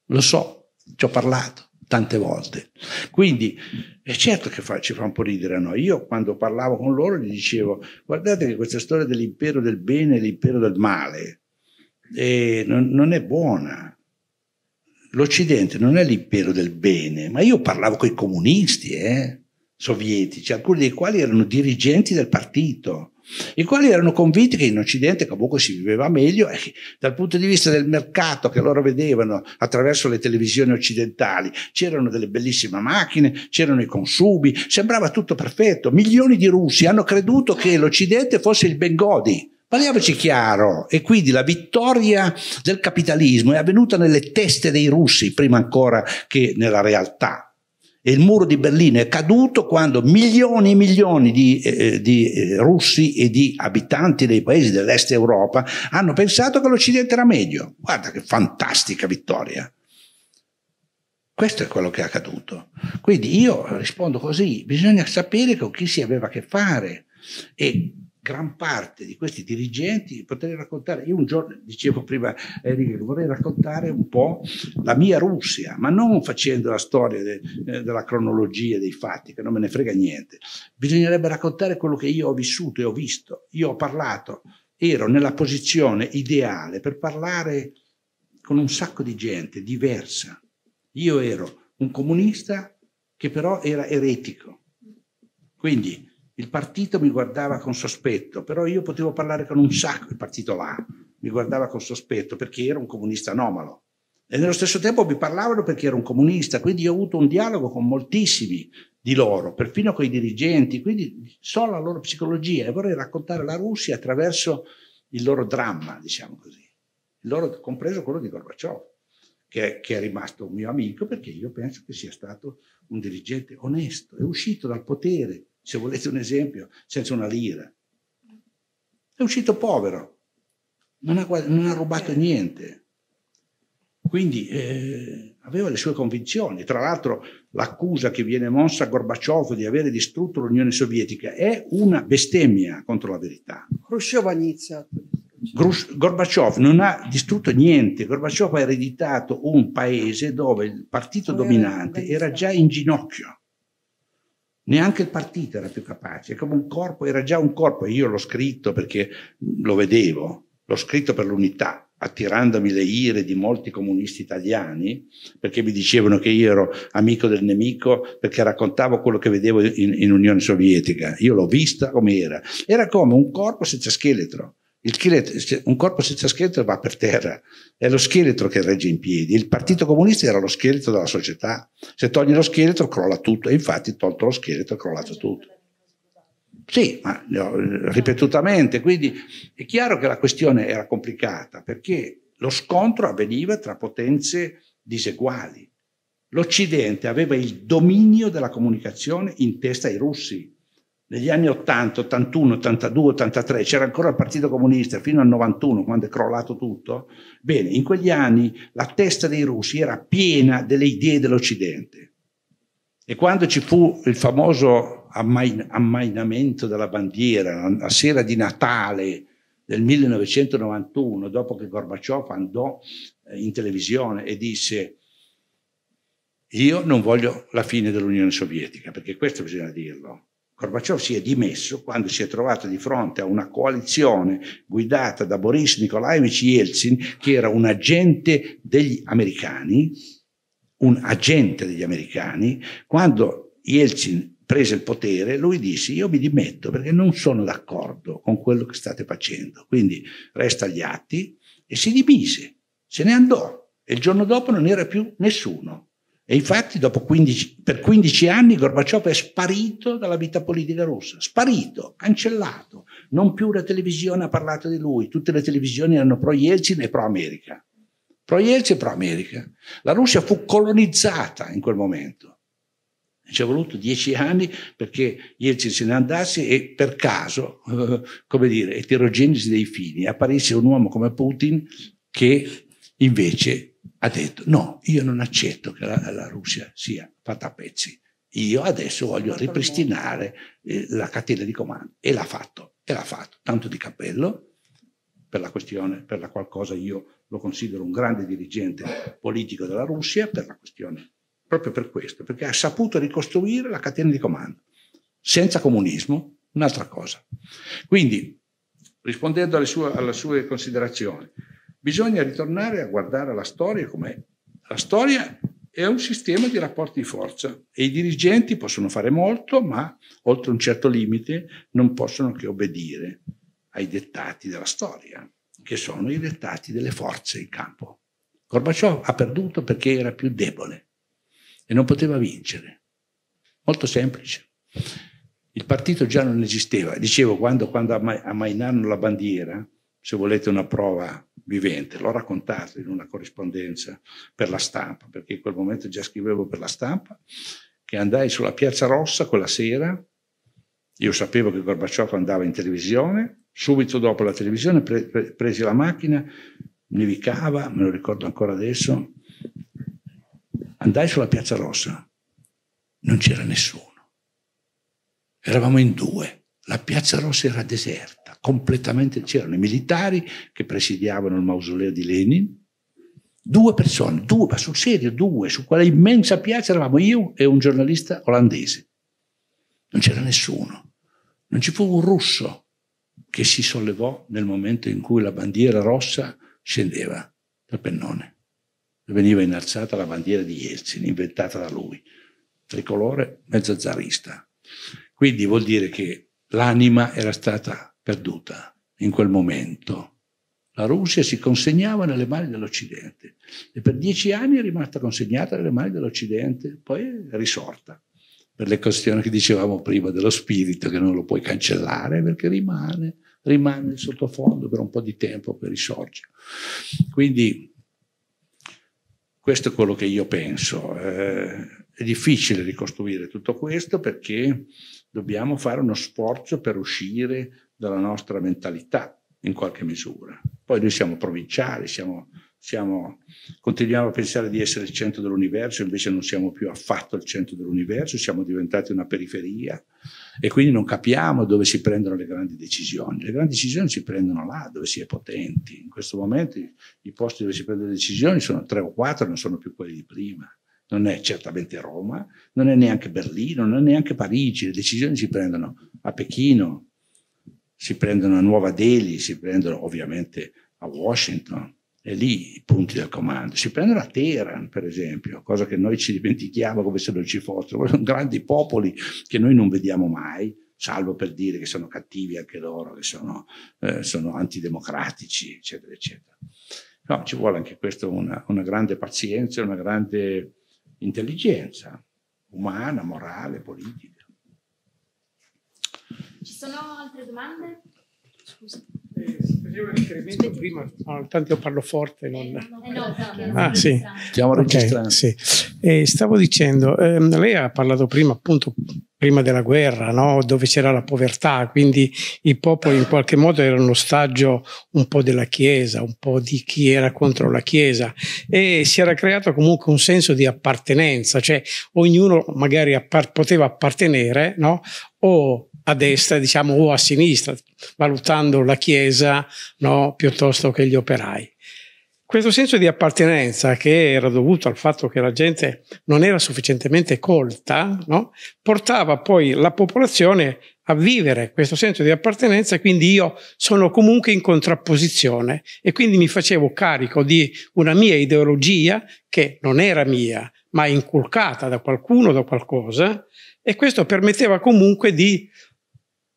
Lo so, ci ho parlato tante volte. Quindi è certo che fa, ci fa un po' ridere a noi. Io quando parlavo con loro gli dicevo guardate che questa storia dell'impero del bene e dell'impero del male eh, non, non è buona l'Occidente non è l'impero del bene, ma io parlavo con i comunisti eh, sovietici, alcuni dei quali erano dirigenti del partito, i quali erano convinti che in Occidente comunque si viveva meglio e eh, che dal punto di vista del mercato che loro vedevano attraverso le televisioni occidentali c'erano delle bellissime macchine, c'erano i consumi, sembrava tutto perfetto. Milioni di russi hanno creduto che l'Occidente fosse il Bengodi Parliamoci chiaro, e quindi la vittoria del capitalismo è avvenuta nelle teste dei russi prima ancora che nella realtà. E il muro di Berlino è caduto quando milioni e milioni di, eh, eh di eh, russi e di abitanti dei paesi dell'est Europa hanno pensato che l'Occidente era meglio. Guarda che fantastica vittoria. Questo è quello che è accaduto. Quindi io rispondo così, bisogna sapere con chi si aveva a che fare e gran parte di questi dirigenti potrei raccontare, io un giorno dicevo prima Enrico vorrei raccontare un po' la mia Russia, ma non facendo la storia de, eh, della cronologia dei fatti, che non me ne frega niente, bisognerebbe raccontare quello che io ho vissuto e ho visto, io ho parlato, ero nella posizione ideale per parlare con un sacco di gente diversa, io ero un comunista che però era eretico, quindi il partito mi guardava con sospetto, però io potevo parlare con un sacco, il partito là mi guardava con sospetto perché era un comunista anomalo. E nello stesso tempo mi parlavano perché ero un comunista, quindi ho avuto un dialogo con moltissimi di loro, perfino con i dirigenti, quindi so la loro psicologia e vorrei raccontare la Russia attraverso il loro dramma, diciamo così, loro, compreso quello di Gorbaciov, che, che, è rimasto un mio amico perché io penso che sia stato un dirigente onesto, è uscito dal potere se volete un esempio, senza una lira. È uscito povero, non ha, non ha rubato niente. Quindi eh, aveva le sue convinzioni. Tra l'altro l'accusa che viene mossa a Gorbaciov di avere distrutto l'Unione Sovietica è una bestemmia contro la verità. Khrushchev ha Gorbaciov non ha distrutto niente, Gorbaciov ha ereditato un paese dove il partito dominante era già in ginocchio Neanche il partito era più capace, come un corpo, era già un corpo, e io l'ho scritto perché lo vedevo, l'ho scritto per l'unità, attirandomi le ire di molti comunisti italiani, perché mi dicevano che io ero amico del nemico, perché raccontavo quello che vedevo in, in Unione Sovietica. Io l'ho vista come era. Era come un corpo senza scheletro. Scheletro, un corpo senza scheletro va per terra, è lo scheletro che regge in piedi. Il Partito Comunista era lo scheletro della società. Se togli lo scheletro crolla tutto, e infatti tolto lo scheletro è crollato tutto. Sì, ma eh, ripetutamente, quindi è chiaro che la questione era complicata perché lo scontro avveniva tra potenze diseguali. L'Occidente aveva il dominio della comunicazione in testa ai russi negli anni 80, 81, 82, 83, c'era ancora il Partito Comunista fino al 91 quando è crollato tutto, bene, in quegli anni la testa dei russi era piena delle idee dell'Occidente e quando ci fu il famoso ammain ammainamento della bandiera, la sera di Natale del 1991, dopo che Gorbaciov andò eh, in televisione e disse io non voglio la fine dell'Unione Sovietica, perché questo bisogna dirlo Gorbaciov si è dimesso quando si è trovato di fronte a una coalizione guidata da Boris Nikolaevich Yeltsin, che era un agente degli americani, un agente degli americani, quando Yeltsin prese il potere, lui disse io mi dimetto perché non sono d'accordo con quello che state facendo, quindi resta agli atti e si dimise, se ne andò e il giorno dopo non era più nessuno. E infatti 15, per 15 anni Gorbaciov è sparito dalla vita politica russa, sparito, cancellato. Non più la televisione ha parlato di lui, tutte le televisioni erano pro Yeltsin e pro America. Pro Yeltsin e pro America. La Russia fu colonizzata in quel momento. Ci è voluto dieci anni perché Yeltsin se ne andasse e per caso, come dire, eterogenesi dei fini, apparisse un uomo come Putin che invece ha detto no, io non accetto che la, la Russia sia fatta a pezzi. Io adesso voglio ripristinare eh, la catena di comando. E l'ha fatto, e l'ha fatto. Tanto di cappello per la questione, per la qual io lo considero un grande dirigente politico della Russia, per la questione, proprio per questo, perché ha saputo ricostruire la catena di comando. Senza comunismo, un'altra cosa. Quindi, rispondendo alle sue, alle sue considerazioni, Bisogna ritornare a guardare la storia com'è. La storia è un sistema di rapporti di forza e i dirigenti possono fare molto, ma oltre un certo limite non possono che obbedire ai dettati della storia, che sono i dettati delle forze in campo. Gorbaciov ha perduto perché era più debole e non poteva vincere. Molto semplice. Il partito già non esisteva. Dicevo, quando, quando ammainarono la bandiera, se volete una prova vivente, l'ho raccontato in una corrispondenza per la stampa, perché in quel momento già scrivevo per la stampa, che andai sulla Piazza Rossa quella sera, io sapevo che Gorbaciov andava in televisione, subito dopo la televisione pre- pre- presi la macchina, nevicava, me lo ricordo ancora adesso, andai sulla Piazza Rossa, non c'era nessuno, eravamo in due, la Piazza Rossa era deserta completamente, c'erano i militari che presidiavano il mausoleo di Lenin, due persone, due, ma sul serio due, su quella immensa piazza eravamo io e un giornalista olandese. Non c'era nessuno, non ci fu un russo che si sollevò nel momento in cui la bandiera rossa scendeva dal pennone. Veniva innalzata la bandiera di Yeltsin, inventata da lui, tricolore mezzo zarista. Quindi vuol dire che l'anima era stata perduta in quel momento. La Russia si consegnava nelle mani dell'Occidente e per dieci anni è rimasta consegnata nelle mani dell'Occidente, poi è risorta per le questioni che dicevamo prima dello spirito che non lo puoi cancellare perché rimane, rimane sottofondo per un po' di tempo per risorgere. Quindi questo è quello che io penso. Eh, è difficile ricostruire tutto questo perché dobbiamo fare uno sforzo per uscire della nostra mentalità in qualche misura. Poi noi siamo provinciali, siamo, siamo, continuiamo a pensare di essere il centro dell'universo, invece non siamo più affatto il centro dell'universo, siamo diventati una periferia e quindi non capiamo dove si prendono le grandi decisioni. Le grandi decisioni si prendono là dove si è potenti. In questo momento i, i posti dove si prendono le decisioni sono tre o quattro, non sono più quelli di prima. Non è certamente Roma, non è neanche Berlino, non è neanche Parigi, le decisioni si prendono a Pechino, si prendono a Nuova Delhi, si prendono ovviamente a Washington, e lì i punti del comando. Si prendono a Teheran, per esempio, cosa che noi ci dimentichiamo come se non ci fossero. Sono grandi popoli che noi non vediamo mai, salvo per dire che sono cattivi anche loro, che sono, eh, sono antidemocratici, eccetera, eccetera. No, ci vuole anche questo una, una grande pazienza, una grande intelligenza umana, morale, politica. Ci sono altre domande? Scusa. Eh, facevo riferimento prima, no, tanto io parlo forte. Non... Eh, no, ah, sì. Stiamo okay, Sì. Eh, stavo dicendo, ehm, lei ha parlato prima appunto prima della guerra, no? dove c'era la povertà, quindi i popoli in qualche modo erano ostaggio un po' della Chiesa, un po' di chi era contro la Chiesa e si era creato comunque un senso di appartenenza, cioè ognuno magari appar poteva appartenere no? o a destra diciamo, o a sinistra, valutando la Chiesa no? piuttosto che gli operai. Questo senso di appartenenza, che era dovuto al fatto che la gente non era sufficientemente colta, no? portava poi la popolazione a vivere questo senso di appartenenza, quindi io sono comunque in contrapposizione e quindi mi facevo carico di una mia ideologia che non era mia, ma inculcata da qualcuno, da qualcosa, e questo permetteva comunque di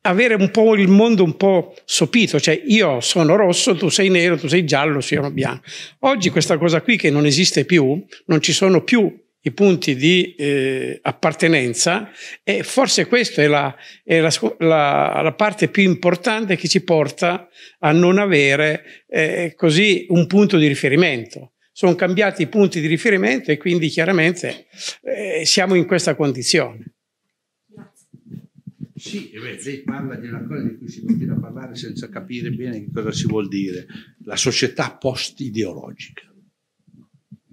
avere un po' il mondo un po' sopito, cioè io sono rosso, tu sei nero, tu sei giallo, siamo bianco. Oggi questa cosa qui che non esiste più, non ci sono più i punti di eh, appartenenza e forse questa è, la, è la, la, la, parte più importante che ci porta a non avere eh, così un punto di riferimento. Sono cambiati i punti di riferimento e quindi chiaramente eh, siamo in questa condizione. Sì, beh, lei parla di una cosa di cui si continua a parlare senza capire bene che cosa si vuol dire, la società post-ideologica.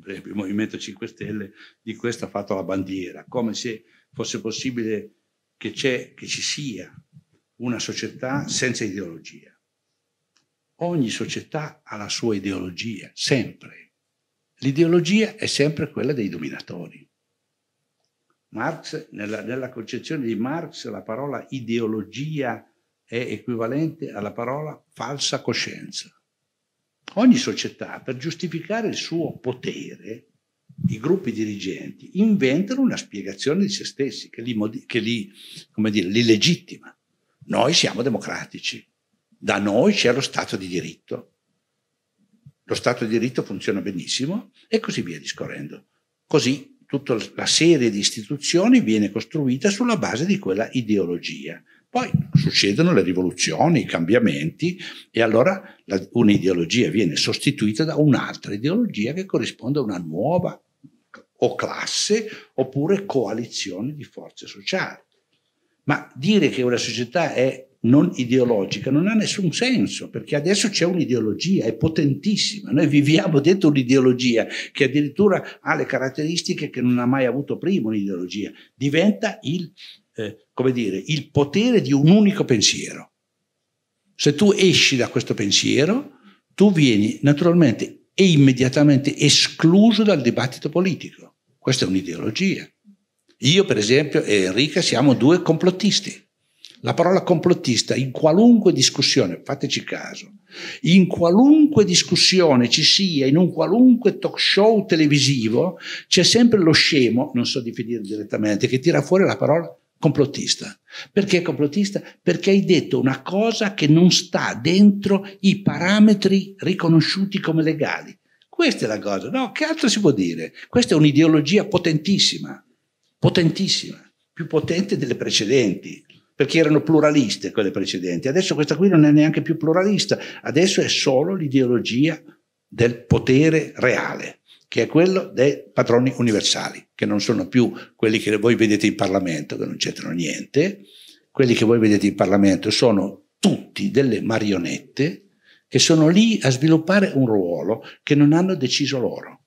Per esempio il Movimento 5 Stelle di questo ha fatto la bandiera, come se fosse possibile che, che ci sia una società senza ideologia. Ogni società ha la sua ideologia, sempre. L'ideologia è sempre quella dei dominatori. Marx, nella, nella, concezione di Marx la parola ideologia è equivalente alla parola falsa coscienza. Ogni società, per giustificare il suo potere, i gruppi dirigenti inventano una spiegazione di se stessi che li, che li, dire, li legittima. Noi siamo democratici, da noi c'è lo Stato di diritto. Lo Stato di diritto funziona benissimo e così via discorrendo. Così tutta la serie di istituzioni viene costruita sulla base di quella ideologia. Poi succedono le rivoluzioni, i cambiamenti e allora la, un'ideologia viene sostituita da un'altra ideologia che corrisponde a una nuova o classe oppure coalizione di forze sociali. Ma dire che una società è non ideologica non ha nessun senso, perché adesso c'è un'ideologia, è potentissima, noi viviamo dentro un'ideologia che addirittura ha le caratteristiche che non ha mai avuto prima un'ideologia, diventa il, eh, come dire, il potere di un unico pensiero. Se tu esci da questo pensiero, tu vieni naturalmente e immediatamente escluso dal dibattito politico. Questa è un'ideologia. Io, per esempio, e Enrica siamo due complottisti. La parola complottista in qualunque discussione, fateci caso, in qualunque discussione ci sia, in un qualunque talk show televisivo, c'è sempre lo scemo, non so definire direttamente, che tira fuori la parola complottista. Perché complottista? Perché hai detto una cosa che non sta dentro i parametri riconosciuti come legali. Questa è la cosa, no? Che altro si può dire? Questa è un'ideologia potentissima, potentissima, più potente delle precedenti perché erano pluraliste quelle precedenti. Adesso questa qui non è neanche più pluralista, adesso è solo l'ideologia del potere reale, che è quello dei padroni universali, che non sono più quelli che voi vedete in Parlamento, che non c'entrano niente, quelli che voi vedete in Parlamento sono tutti delle marionette che sono lì a sviluppare un ruolo che non hanno deciso loro.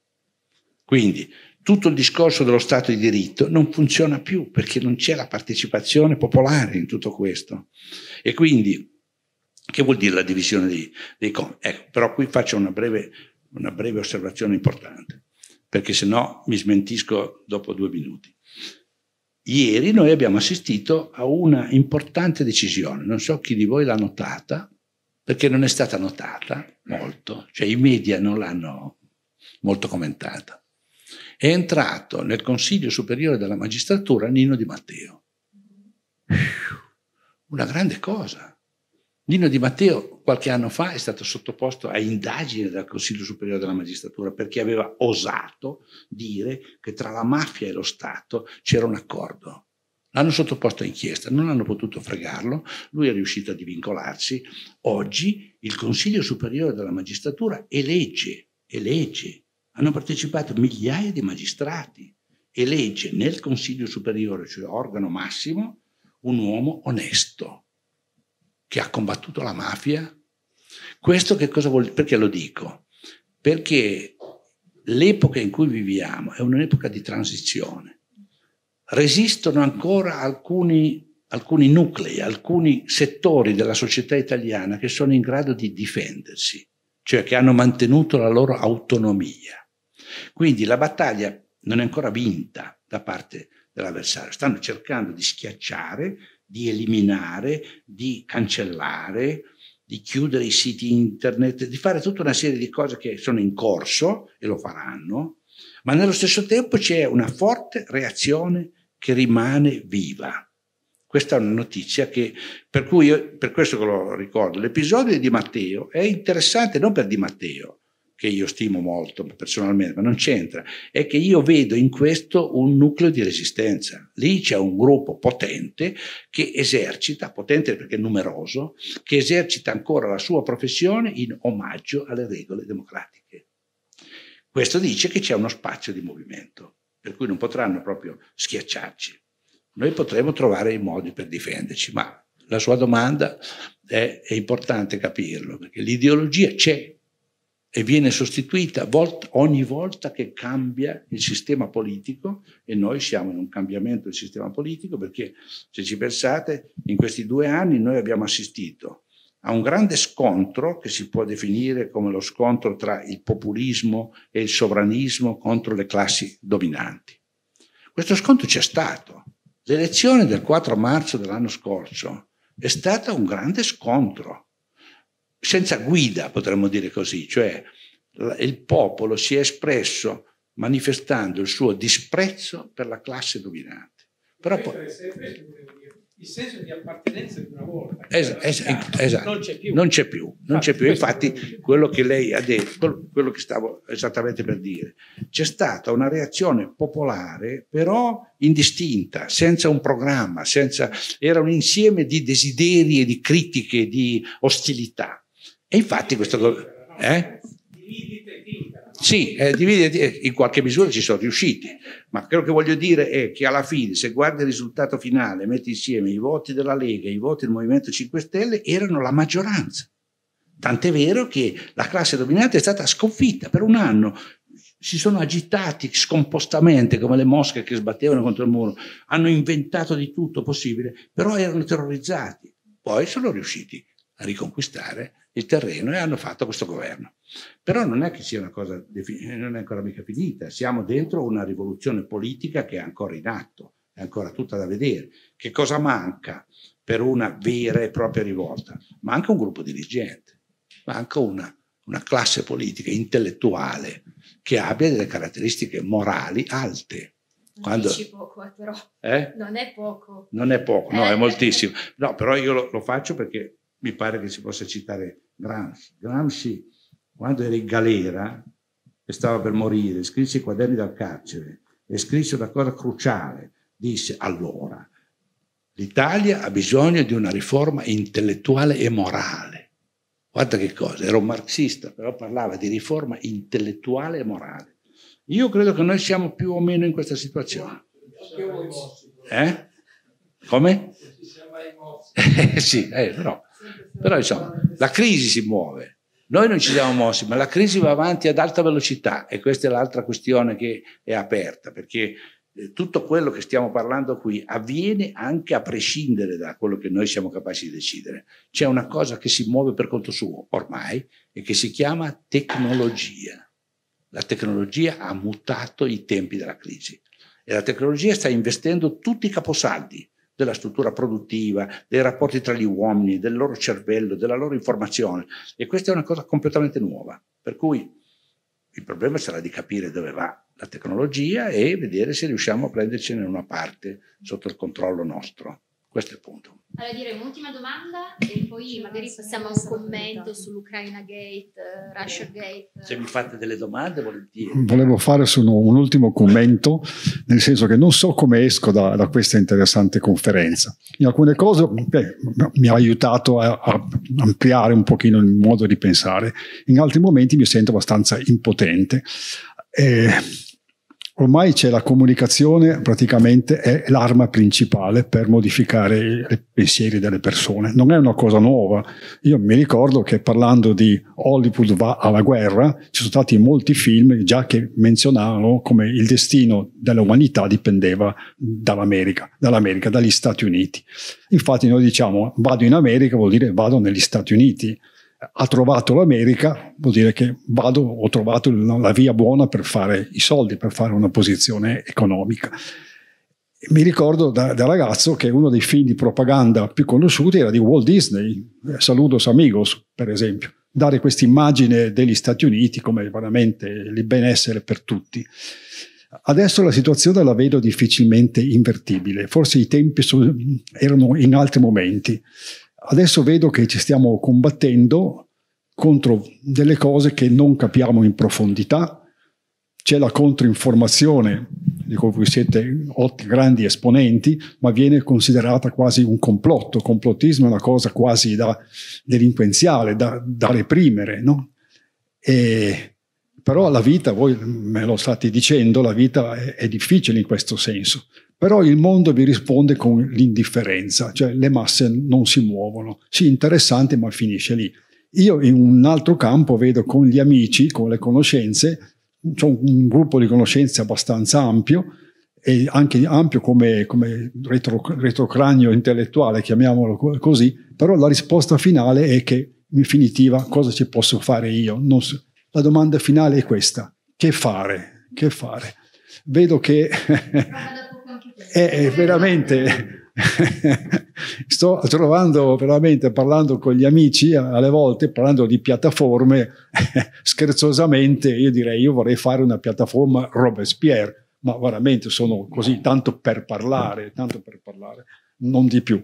Quindi tutto il discorso dello Stato di diritto non funziona più perché non c'è la partecipazione popolare in tutto questo. E quindi, che vuol dire la divisione dei, dei compiti? Ecco, però qui faccio una breve, una breve osservazione importante, perché se no mi smentisco dopo due minuti. Ieri noi abbiamo assistito a una importante decisione, non so chi di voi l'ha notata, perché non è stata notata molto, cioè i media non l'hanno molto commentata è entrato nel Consiglio Superiore della Magistratura Nino Di Matteo. Una grande cosa. Nino Di Matteo qualche anno fa è stato sottoposto a indagine dal Consiglio Superiore della Magistratura perché aveva osato dire che tra la mafia e lo Stato c'era un accordo. L'hanno sottoposto a inchiesta, non hanno potuto fregarlo, lui è riuscito a divincolarsi. Oggi il Consiglio Superiore della Magistratura elegge, elegge hanno partecipato migliaia di magistrati. Elegge nel Consiglio Superiore, cioè organo massimo, un uomo onesto che ha combattuto la mafia. Questo che cosa vuol dire? Perché lo dico? Perché l'epoca in cui viviamo è un'epoca di transizione. Resistono ancora alcuni, alcuni nuclei, alcuni settori della società italiana che sono in grado di difendersi, cioè che hanno mantenuto la loro autonomia quindi la battaglia non è ancora vinta da parte dell'avversario, stanno cercando di schiacciare, di eliminare, di cancellare, di chiudere i siti internet, di fare tutta una serie di cose che sono in corso e lo faranno, ma nello stesso tempo c'è una forte reazione che rimane viva. Questa è una notizia che, per cui io, per questo che lo ricordo, l'episodio di Matteo è interessante non per Di Matteo, che io stimo molto personalmente, ma non c'entra, è che io vedo in questo un nucleo di resistenza. Lì c'è un gruppo potente che esercita, potente perché numeroso, che esercita ancora la sua professione in omaggio alle regole democratiche. Questo dice che c'è uno spazio di movimento, per cui non potranno proprio schiacciarci. Noi potremo trovare i modi per difenderci, ma la sua domanda è, è importante capirlo, perché l'ideologia c'è, e viene sostituita volt, ogni volta che cambia il sistema politico e noi siamo in un cambiamento del sistema politico perché se ci pensate in questi due anni noi abbiamo assistito a un grande scontro che si può definire come lo scontro tra il populismo e il sovranismo contro le classi dominanti. Questo scontro c'è stato. L'elezione del 4 marzo dell'anno scorso è stata un grande scontro senza guida, potremmo dire così, cioè il popolo si è espresso manifestando il suo disprezzo per la classe dominante. Però poi... Il senso di appartenenza di una volta es- es- cioè, esatto. non c'è più. Non c'è più. Non c'è più. Infatti, quello che lei ha detto, quello che stavo esattamente per dire, c'è stata una reazione popolare, però indistinta, senza un programma, senza... era un insieme di desideri e di critiche, di ostilità e infatti questo... Eh? Sì, eh, eh, in qualche misura ci sono riusciti, ma quello che voglio dire è che alla fine, se guardi il risultato finale, metti insieme i voti della Lega e i voti del Movimento 5 Stelle, erano la maggioranza. Tant'è vero che la classe dominante è stata sconfitta per un anno. Si sono agitati scompostamente come le mosche che sbattevano contro il muro, hanno inventato di tutto possibile, però erano terrorizzati. Poi sono riusciti a riconquistare il terreno e hanno fatto questo governo. Però non è che sia una cosa, non è ancora mica finita, siamo dentro una rivoluzione politica che è ancora in atto, è ancora tutta da vedere. Che cosa manca per una vera e propria rivolta? Manca un gruppo dirigente, manca una, una classe politica intellettuale che abbia delle caratteristiche morali alte. Quando... Poco, eh, eh? Non è poco. Non è poco, no, eh. è moltissimo. No, però io lo, lo faccio perché mi pare che si possa citare Gramsci. Gramsci, quando era in galera e stava per morire, scrisse i quaderni dal carcere e scrisse una cosa cruciale. Disse allora, l'Italia ha bisogno di una riforma intellettuale e morale. Guarda che cosa, era un marxista, però parlava di riforma intellettuale e morale. Io credo che noi siamo più o meno in questa situazione. Eh? Come? Se si è mai mossi. eh, sì, eh, no. Però insomma, la crisi si muove. Noi non ci siamo mossi, ma la crisi va avanti ad alta velocità e questa è l'altra questione che è aperta, perché eh, tutto quello che stiamo parlando qui avviene anche a prescindere da quello che noi siamo capaci di decidere. C'è una cosa che si muove per conto suo ormai e che si chiama tecnologia. La tecnologia ha mutato i tempi della crisi e la tecnologia sta investendo tutti i caposaldi della struttura produttiva, dei rapporti tra gli uomini, del loro cervello, della loro informazione. E questa è una cosa completamente nuova. Per cui il problema sarà di capire dove va la tecnologia e vedere se riusciamo a prendercene una parte sotto il controllo nostro. Questo è il punto. Allora direi un'ultima domanda e poi magari passiamo a un commento sull'Ucraina Gate, eh, Russia Gate. Se mi fate delle domande volentieri. Volevo fare solo un ultimo commento, nel senso che non so come esco da, da questa interessante conferenza. In alcune cose beh, mi ha aiutato a, a, ampliare un pochino il modo di pensare, in altri momenti mi sento abbastanza impotente. Eh, ormai c'è la comunicazione praticamente è l'arma principale per modificare i pensieri delle persone non è una cosa nuova io mi ricordo che parlando di Hollywood va alla guerra ci sono stati molti film già che menzionavano come il destino dell'umanità dipendeva dall'America dall'America dagli Stati Uniti infatti noi diciamo vado in America vuol dire vado negli Stati Uniti ha trovato l'America, vuol dire che vado, ho trovato la via buona per fare i soldi, per fare una posizione economica. Mi ricordo da, da ragazzo che uno dei film di propaganda più conosciuti era di Walt Disney, eh, Saludos Amigos, per esempio, dare questa immagine degli Stati Uniti come veramente il benessere per tutti. Adesso la situazione la vedo difficilmente invertibile, forse i tempi erano in altri momenti adesso vedo che ci stiamo combattendo contro delle cose che non capiamo in profondità, c'è la controinformazione di cui siete ottimi grandi esponenti, ma viene considerata quasi un complotto. Complottismo è una cosa quasi da delinquenziale, da, da reprimere, no? E, però la vita, voi me lo state dicendo, la vita è, è difficile in questo senso. Però il mondo vi risponde con l'indifferenza, cioè le masse non si muovono. Sì, interessante, ma finisce lì. Io in un altro campo vedo con gli amici, con le conoscenze, ho un gruppo di conoscenze abbastanza ampio, e anche ampio come, come retro, retrocranio intellettuale, chiamiamolo così, però la risposta finale è che in definitiva cosa ci posso fare io? So. La domanda finale è questa, che fare? Che fare? Vedo che è eh, eh, veramente sto trovando veramente parlando con gli amici alle volte parlando di piattaforme scherzosamente io direi io vorrei fare una piattaforma Robespierre ma veramente sono così tanto per parlare tanto per parlare non di più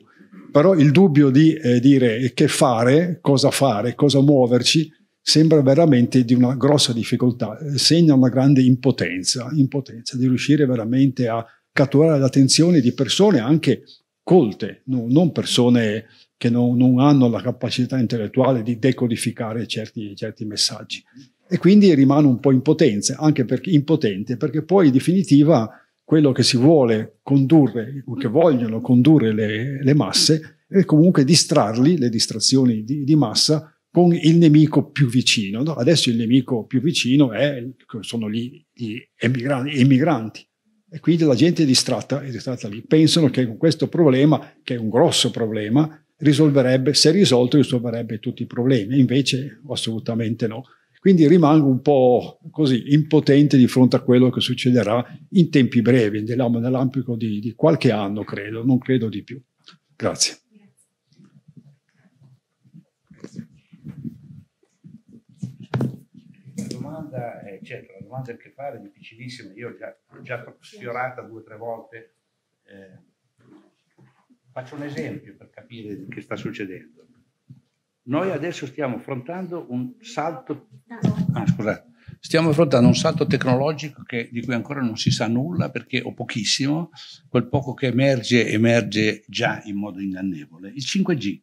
però il dubbio di eh, dire che fare cosa fare cosa muoverci sembra veramente di una grossa difficoltà segna una grande impotenza impotenza di riuscire veramente a catturare l'attenzione di persone anche colte, no, non persone che non, non, hanno la capacità intellettuale di decodificare certi, certi messaggi. E quindi rimane un po' impotenza, anche perché, impotente, perché poi in definitiva quello che si vuole condurre, che vogliono condurre le, le masse, è comunque distrarli, le distrazioni di, di massa, con il nemico più vicino. No? Adesso il nemico più vicino è, sono gli, gli emigranti, e quindi la gente è distratta, è distratta lì. Pensano che con questo problema, che è un grosso problema, risolverebbe, se risolto, risolverebbe tutti i problemi. Invece assolutamente no. Quindi rimango un po' così impotente di fronte a quello che succederà in tempi brevi, nell'ambito di, di qualche anno, credo, non credo di più. Grazie. La domanda è, certo, quanto a che fare, difficilissima, io già, l'ho ah, già sfiorata due o tre volte. Eh, faccio un esempio per capire che sta succedendo. Noi adesso stiamo affrontando un salto, ah, ah scusate, stiamo affrontando un salto tecnologico che, di cui ancora non si sa nulla perché o pochissimo, quel poco che emerge emerge già in modo ingannevole. Il 5G,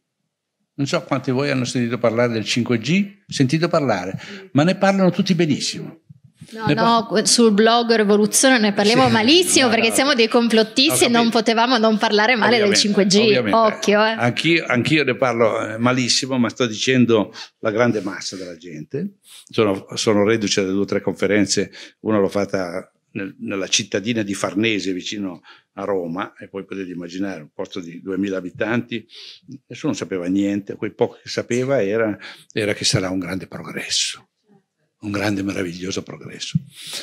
non so quanti di voi hanno sentito parlare del 5G, sentito parlare, ma ne parlano tutti benissimo. No, no, sul blog Rivoluzione ne parliamo sì. malissimo no, perché siamo dei complottisti e non potevamo non parlare male ovviamente, del 5G. Ovviamente. Occhio, eh. Anch'io, anch'io, ne parlo eh, malissimo, ma sto dicendo la grande massa della gente. Sono, sono reduce da due o tre conferenze, una l'ho fatta nel, nella cittadina di Farnese vicino a Roma e poi potete immaginare un posto di 2000 abitanti, nessuno sapeva niente, quel poco che sapeva era, era che sarà un grande progresso un grande e meraviglioso progresso.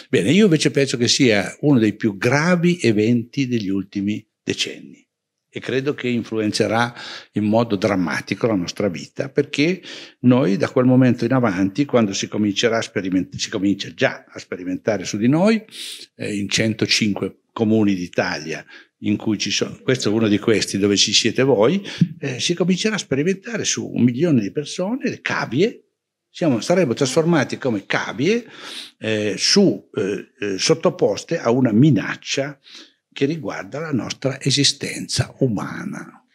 Bene, io invece penso che sia uno dei più gravi eventi degli ultimi decenni e credo che influenzerà in modo drammatico la nostra vita perché noi da quel momento in avanti quando si comincerà a sperimentare si comincia già a sperimentare su di noi eh, in 105 comuni d'Italia in cui ci sono, questo è uno di questi dove ci siete voi, eh, si comincerà a sperimentare su un milione di persone le cavie siamo, saremmo trasformati come cavie eh, su, eh, eh, sottoposte a una minaccia che riguarda la nostra esistenza umana.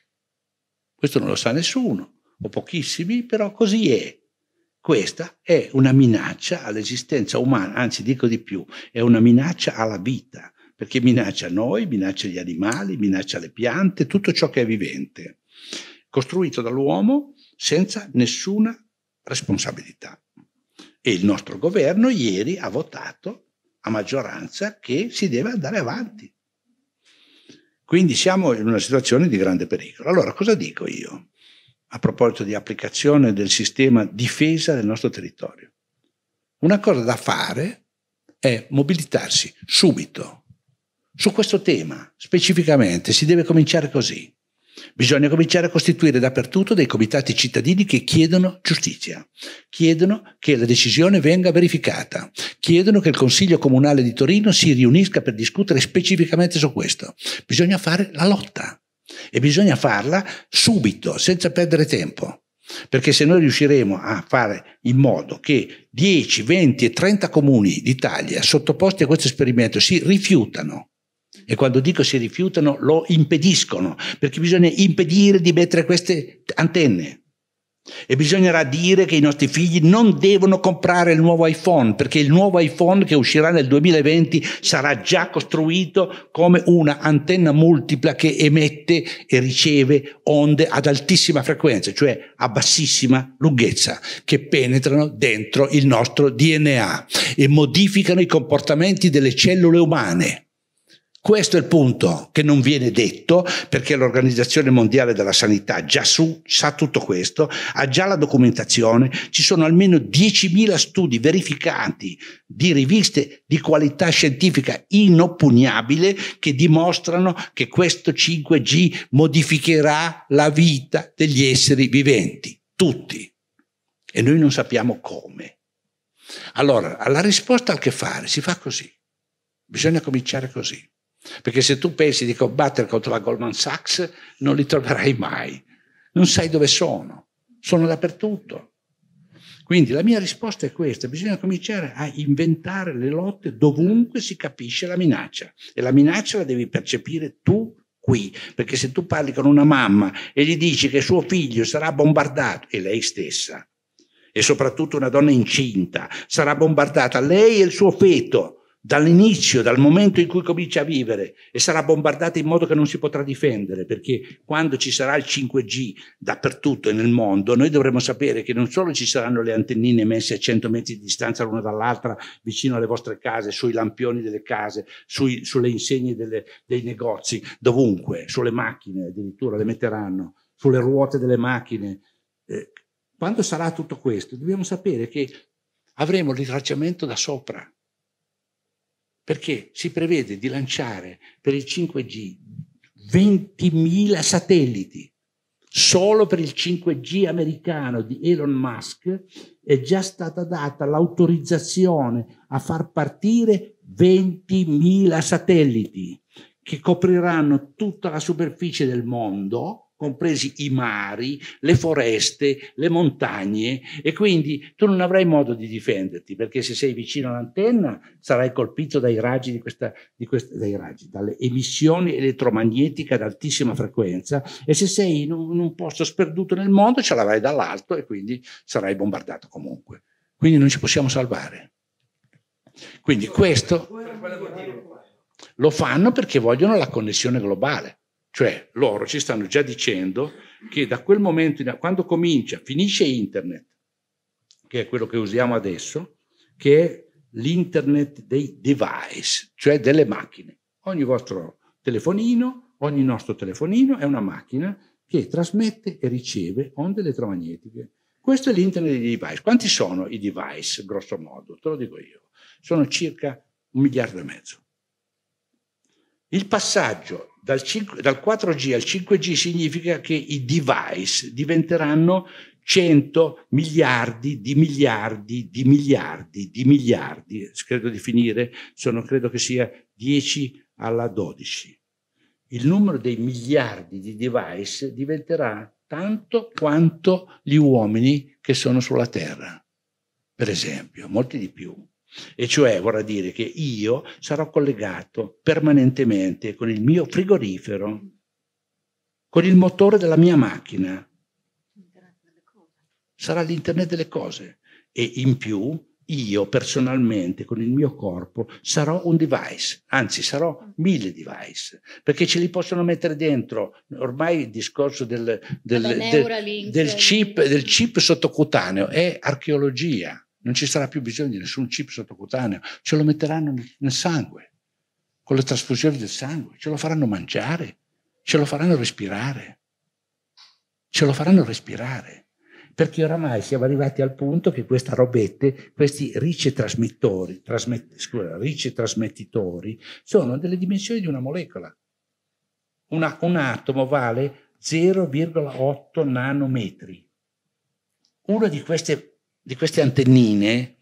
Questo non lo sa nessuno, o pochissimi, però così è. Questa è una minaccia all'esistenza umana, anzi dico di più, è una minaccia alla vita, perché minaccia noi, minaccia gli animali, minaccia le piante, tutto ciò che è vivente, costruito dall'uomo senza nessuna responsabilità. E il nostro governo ieri ha votato a maggioranza che si deve andare avanti. Quindi siamo in una situazione di grande pericolo. Allora, cosa dico io a proposito di applicazione del sistema difesa del nostro territorio? Una cosa da fare è mobilitarsi subito su questo tema specificamente. Si deve cominciare così. Bisogna cominciare a costituire dappertutto dei comitati cittadini che chiedono giustizia, chiedono che la decisione venga verificata, chiedono che il Consiglio Comunale di Torino si riunisca per discutere specificamente su questo. Bisogna fare la lotta e bisogna farla subito, senza perdere tempo. Perché se noi riusciremo a fare in modo che 10, 20 e 30 comuni d'Italia sottoposti a questo esperimento si rifiutano e quando dico si rifiutano, lo impediscono, perché bisogna impedire di mettere queste antenne. E bisognerà dire che i nostri figli non devono comprare il nuovo iPhone, perché il nuovo iPhone che uscirà nel 2020 sarà già costruito come una antenna multipla che emette e riceve onde ad altissima frequenza, cioè a bassissima lunghezza, che penetrano dentro il nostro DNA e modificano i comportamenti delle cellule umane. Questo è il punto che non viene detto perché l'Organizzazione Mondiale della Sanità già su, sa tutto questo, ha già la documentazione, ci sono almeno 10.000 studi verificati di riviste di qualità scientifica inoppugnabile che dimostrano che questo 5G modificherà la vita degli esseri viventi, tutti. E noi non sappiamo come. Allora, la risposta al che fare si fa così. Bisogna cominciare così. Perché se tu pensi di combattere contro la Goldman Sachs non li troverai mai. Non sai dove sono. Sono dappertutto. Quindi la mia risposta è questa, bisogna cominciare a inventare le lotte dovunque si capisce la minaccia e la minaccia la devi percepire tu qui, perché se tu parli con una mamma e gli dici che suo figlio sarà bombardato, e lei stessa, e soprattutto una donna incinta, sarà bombardata lei e il suo feto, dall'inizio, dal momento in cui comincia a vivere e sarà bombardata in modo che non si potrà difendere, perché quando ci sarà il 5G dappertutto e nel mondo, noi dovremo sapere che non solo ci saranno le antennine messe a 100 metri di distanza l'una dall'altra, vicino alle vostre case, sui lampioni delle case, sui, sulle insegne delle, dei negozi, dovunque, sulle macchine addirittura le metteranno, sulle ruote delle macchine. Eh, quando sarà tutto questo, dobbiamo sapere che avremo il tracciamento da sopra perché si prevede di lanciare per il 5G 20.000 satelliti solo per il 5G americano di Elon Musk è già stata data l'autorizzazione a far partire 20.000 satelliti che copriranno tutta la superficie del mondo compresi i mari, le foreste, le montagne e quindi tu non avrai modo di difenderti perché se sei vicino all'antenna sarai colpito dai raggi, di questa, di questa, dai raggi dalle emissioni elettromagnetiche ad altissima frequenza e se sei in un, in un posto sperduto nel mondo ce l'avrai dall'alto e quindi sarai bombardato comunque. Quindi non ci possiamo salvare. Quindi questo lo fanno perché vogliono la connessione globale cioè loro ci stanno già dicendo che da quel momento, in, quando comincia, finisce internet, che è quello che usiamo adesso, che è l'internet dei device, cioè delle macchine. Ogni vostro telefonino, ogni nostro telefonino è una macchina che trasmette e riceve onde elettromagnetiche. Questo è l'internet dei device. Quanti sono i device, grosso modo? Te lo dico io. Sono circa un miliardo e mezzo. Il passaggio dal, 5, dal 4G al 5G significa che i device diventeranno 100 miliardi di miliardi di miliardi di miliardi, credo di finire, sono, credo che sia 10 alla 12. Il numero dei miliardi di device diventerà tanto quanto gli uomini che sono sulla Terra, per esempio, molti di più. E cioè vorrà dire che io sarò collegato permanentemente con il mio frigorifero, con il motore della mia macchina. Sarà l'internet delle cose. E in più io personalmente con il mio corpo sarò un device, anzi sarò mille device, perché ce li possono mettere dentro. Ormai il discorso del, del, del, del chip, chip sottocutaneo è archeologia non ci sarà più bisogno di nessun chip sottocutaneo, ce lo metteranno nel sangue, con le trasfusioni del sangue, ce lo faranno mangiare, ce lo faranno respirare, ce lo faranno respirare, perché oramai siamo arrivati al punto che queste robette, questi ricetrasmettori, trasmet, scusa, ricetrasmettitori, sono delle dimensioni di una molecola. Una, un atomo vale 0,8 nanometri. Una di queste di queste antennine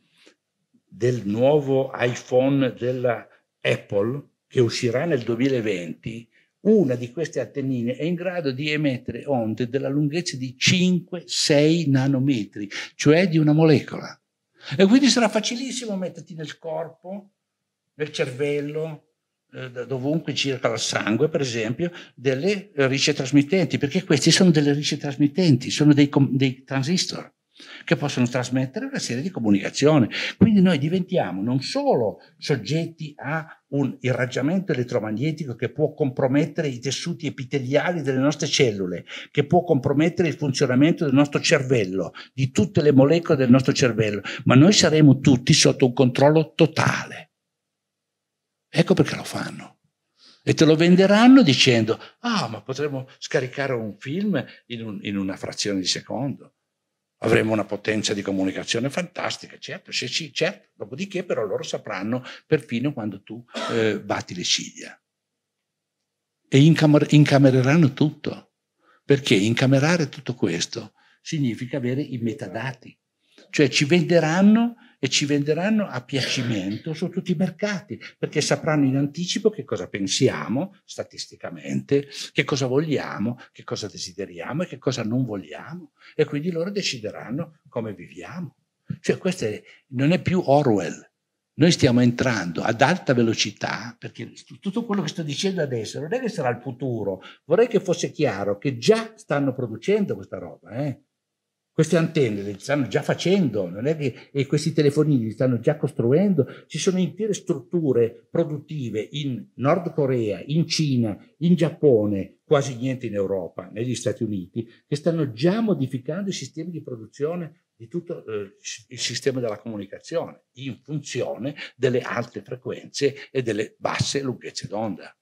del nuovo iPhone della Apple che uscirà nel 2020, una di queste antennine è in grado di emettere onde della lunghezza di 5-6 nanometri, cioè di una molecola. E quindi sarà facilissimo metterti nel corpo, nel cervello, eh, dovunque circa il sangue, per esempio, delle ricce trasmittenti, perché queste sono delle ricce trasmittenti, sono dei, dei transistor che possono trasmettere una serie di comunicazioni. Quindi noi diventiamo non solo soggetti a un irraggiamento elettromagnetico che può compromettere i tessuti epiteliali delle nostre cellule, che può compromettere il funzionamento del nostro cervello, di tutte le molecole del nostro cervello, ma noi saremo tutti sotto un controllo totale. Ecco perché lo fanno e te lo venderanno dicendo ah ma potremmo scaricare un film in, un, in una frazione di secondo avremo una potenza di comunicazione fantastica, certo, sì, sì, certo. Dopodiché però loro sapranno perfino quando tu eh, batti le ciglia. E incamer- incamereranno tutto, perché incamerare tutto questo significa avere i metadati, cioè ci venderanno e ci venderanno a piacimento su tutti i mercati, perché sapranno in anticipo che cosa pensiamo statisticamente, che cosa vogliamo, che cosa desideriamo e che cosa non vogliamo, e quindi loro decideranno come viviamo. Cioè questo è, non è più Orwell, noi stiamo entrando ad alta velocità, perché tutto quello che sto dicendo adesso non è che sarà il futuro, vorrei che fosse chiaro che già stanno producendo questa roba. Eh? Queste antenne le stanno già facendo, che, e questi telefonini li stanno già costruendo, ci sono intere strutture produttive in Nord Corea, in Cina, in Giappone, quasi niente in Europa, negli Stati Uniti, che stanno già modificando i sistemi di produzione di tutto eh, il sistema della comunicazione in funzione delle alte frequenze e delle basse lunghezze d'onda.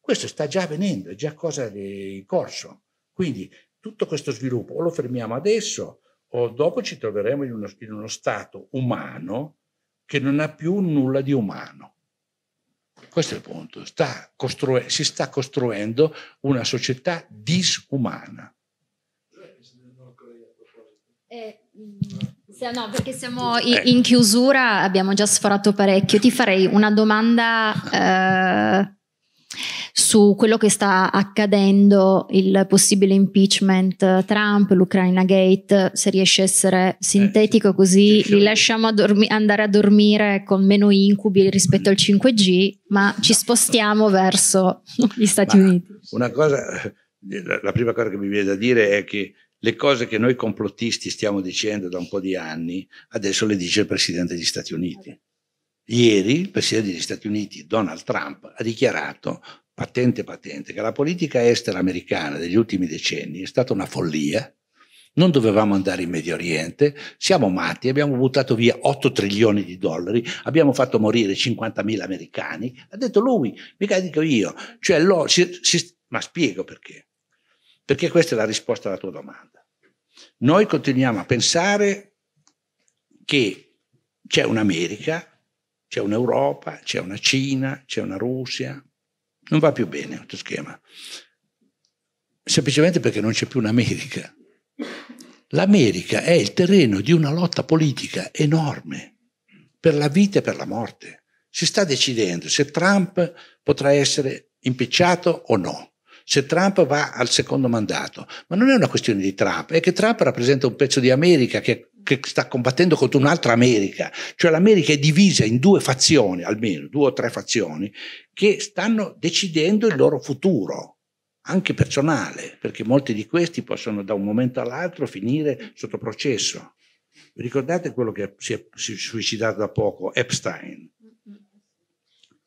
Questo sta già avvenendo, è già cosa in corso. Quindi tutto questo sviluppo o lo fermiamo adesso o dopo ci troveremo in uno, in uno stato umano che non ha più nulla di umano. Questo è il punto. Sta costru- si sta costruendo una società disumana. Eh, mm, no, perché siamo in, eh. in, chiusura, abbiamo già sforato parecchio. Ti farei una domanda eh, su quello che sta accadendo, il possibile impeachment eh, Trump, l'Ucraina Gate, se riesce a essere eh, sintetico così li lasciamo a dormi- andare a dormire con meno incubi rispetto al 5G, ma ci spostiamo verso gli Stati ma Uniti. Una cosa, la prima cosa che mi viene da dire è che le cose che noi complottisti stiamo dicendo da un po' di anni, adesso le dice il Presidente degli Stati Uniti. Ieri il Presidente degli Stati Uniti, Donald Trump, ha dichiarato patente patente che la politica estera americana degli ultimi decenni è stata una follia. Non dovevamo andare in Medio Oriente, siamo matti, abbiamo buttato via 8 trilioni di dollari, abbiamo fatto morire 50.000 americani, ha detto lui, mica dico io, cioè lo, si, si, ma spiego perché. Perché questa è la risposta alla tua domanda. Noi continuiamo a pensare che c'è un'America, c'è un'Europa, c'è una Cina, c'è una Russia, non va più bene questo schema. Semplicemente perché non c'è più un'America. L'America è il terreno di una lotta politica enorme per la vita e per la morte. Si sta decidendo se Trump potrà essere impicciato o no, se Trump va al secondo mandato. Ma non è una questione di Trump, è che Trump rappresenta un pezzo di America che che sta combattendo contro un'altra America, cioè l'America è divisa in due fazioni, almeno due o tre fazioni, che stanno decidendo il loro futuro, anche personale, perché molti di questi possono da un momento all'altro finire sotto processo. Ricordate quello che si è suicidato da poco, Epstein?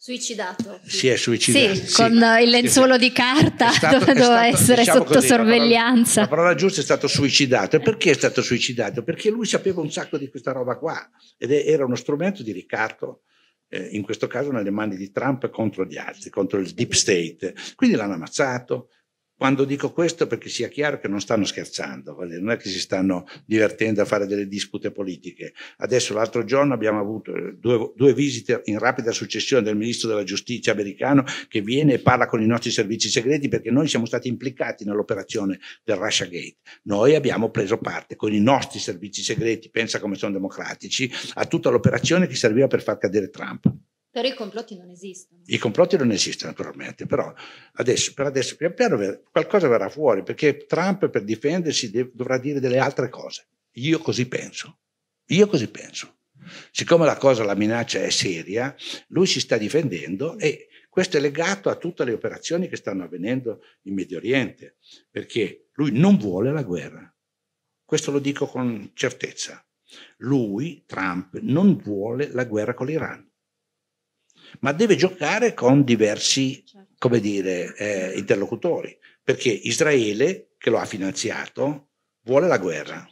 Suicidato. Si è suicidato. Sì, sì. con il lenzuolo di carta dove doveva essere diciamo sotto così, sorveglianza. La parola, la parola, giusta è stato suicidato. E perché è stato suicidato? Perché lui sapeva un sacco di questa roba qua ed era uno strumento di ricatto, eh, in questo caso nelle mani di Trump contro gli altri, contro il deep state. Quindi l'hanno ammazzato, quando dico questo perché sia chiaro che non stanno scherzando, non è che si stanno divertendo a fare delle dispute politiche. Adesso l'altro giorno abbiamo avuto eh, due, due, visite in rapida successione del ministro della giustizia americano che viene e parla con i nostri servizi segreti perché noi siamo stati implicati nell'operazione del Russia Gate. Noi abbiamo preso parte con i nostri servizi segreti, pensa come sono democratici, a tutta l'operazione che serviva per far cadere Trump. Però i complotti non esistono. I complotti non esistono naturalmente, però adesso, per adesso pian piano qualcosa verrà fuori perché Trump per difendersi dev- dovrà dire delle altre cose. Io così penso. Io così penso. Siccome la cosa, la minaccia è seria, lui si sta difendendo e questo è legato a tutte le operazioni che stanno avvenendo in Medio Oriente, perché lui non vuole la guerra. Questo lo dico con certezza. Lui, Trump, non vuole la guerra con l'Iran ma deve giocare con diversi certo. come dire, eh, interlocutori, perché Israele, che lo ha finanziato, vuole la guerra.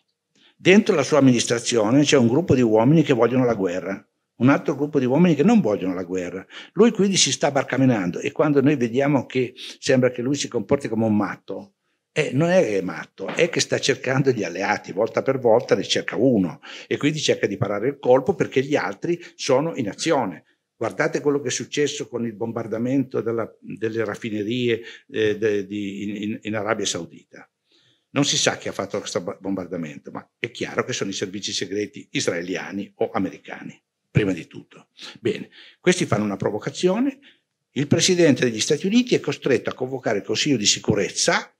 Dentro la sua amministrazione c'è un gruppo di uomini che vogliono la guerra, un altro gruppo di uomini che non vogliono la guerra. Lui quindi si sta barcamenando e quando noi vediamo che sembra che lui si comporti come un matto, eh, non è che è matto, è che sta cercando gli alleati, volta per volta ne cerca uno e quindi cerca di parare il colpo perché gli altri sono in azione Guardate quello che è successo con il bombardamento della, delle raffinerie eh, de, di, in, in, Arabia Saudita. Non si sa chi ha fatto questo bombardamento, ma è chiaro che sono i servizi segreti israeliani o americani, prima di tutto. Bene, questi fanno una provocazione. Il presidente degli Stati Uniti è costretto a convocare il Consiglio di sicurezza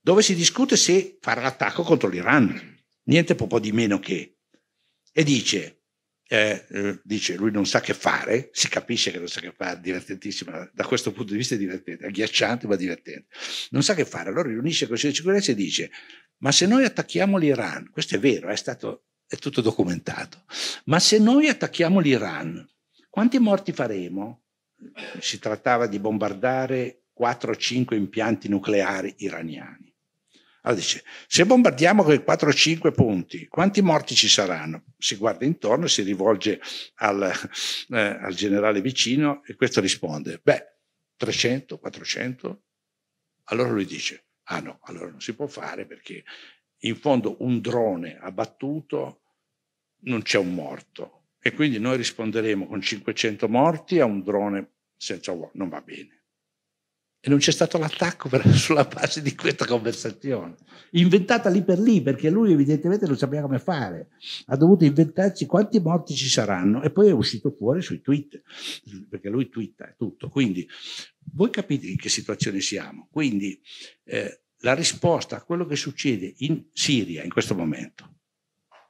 dove si discute se fare l'attacco contro l'Iran. Niente po' di meno che. E dice, eh, eh, dice lui non sa che fare, si capisce che non sa che fare, divertentissimo, da questo punto di vista è divertente, agghiacciante ma divertente, non sa che fare, allora riunisce il Consiglio di sicurezza e dice ma se noi attacchiamo l'Iran, questo è vero, è, stato, è tutto documentato, ma se noi attacchiamo l'Iran, quanti morti faremo? Si trattava di bombardare 4 o 5 impianti nucleari iraniani allora dice, se bombardiamo con 4-5 punti, quanti morti ci saranno? Si guarda intorno, si rivolge al, eh, al generale vicino e questo risponde, beh, 300, 400. Allora lui dice, ah no, allora non si può fare perché in fondo un drone abbattuto non c'è un morto. E quindi noi risponderemo con 500 morti a un drone senza uomo. Non va bene. E non c'è stato l'attacco per, sulla base di questa conversazione, inventata lì per lì, perché lui evidentemente non sapeva come fare. Ha dovuto inventarsi quanti morti ci saranno e poi è uscito fuori sui tweet, perché lui twitta tutto. Quindi voi capite in che situazione siamo. Quindi eh, la risposta a quello che succede in Siria in questo momento.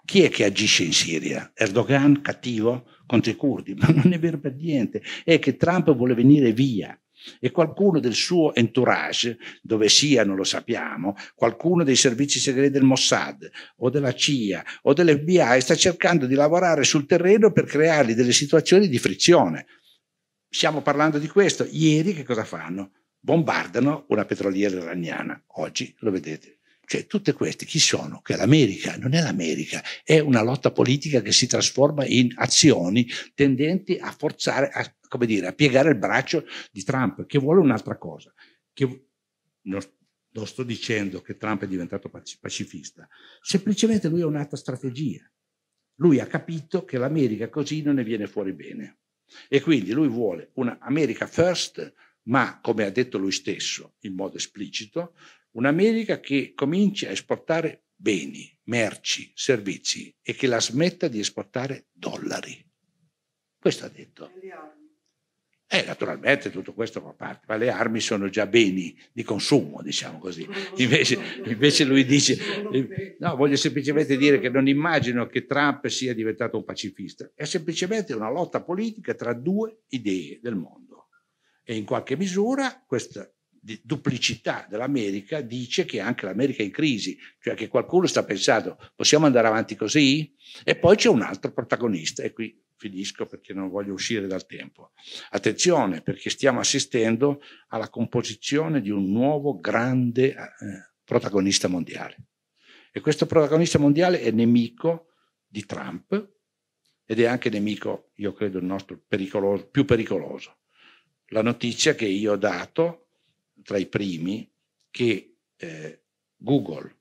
Chi è che agisce in Siria? Erdogan cattivo contro i curdi? Ma non è vero per niente. È che Trump vuole venire via e qualcuno del suo entourage, dove sia non lo sappiamo, qualcuno dei servizi segreti del Mossad o della CIA o dell'FBI sta cercando di lavorare sul terreno per creargli delle situazioni di frizione. Stiamo parlando di questo. Ieri che cosa fanno? Bombardano una petroliera iraniana. Oggi lo vedete cioè, tutte queste chi sono? Che l'America non è l'America, è una lotta politica che si trasforma in azioni tendenti a forzare, a come dire, a piegare il braccio di Trump, che vuole un'altra cosa. Che, non, non sto dicendo che Trump è diventato pacifista, semplicemente lui ha un'altra strategia. Lui ha capito che l'America così non ne viene fuori bene. E quindi lui vuole un'America first, ma come ha detto lui stesso in modo esplicito, un'America che cominci a esportare beni, merci, servizi e che la smetta di esportare dollari. Questo ha detto. E naturalmente tutto questo fa parte, ma le armi sono già beni di consumo, diciamo così. Invece, invece, lui dice, eh, no, voglio semplicemente dire che non immagino che Trump sia diventato un pacifista, è semplicemente una lotta politica tra due idee del mondo. E in qualche misura questa duplicità dell'America dice che anche l'America è in crisi, cioè che qualcuno sta pensando possiamo andare avanti così? E poi c'è un altro protagonista e qui finisco perché non voglio uscire dal tempo. Attenzione perché stiamo assistendo alla composizione di un nuovo grande eh, protagonista mondiale. E questo protagonista mondiale è nemico di Trump ed è anche nemico, io credo, il nostro pericoloso, più pericoloso. La notizia che io ho dato tra i primi che eh, Google,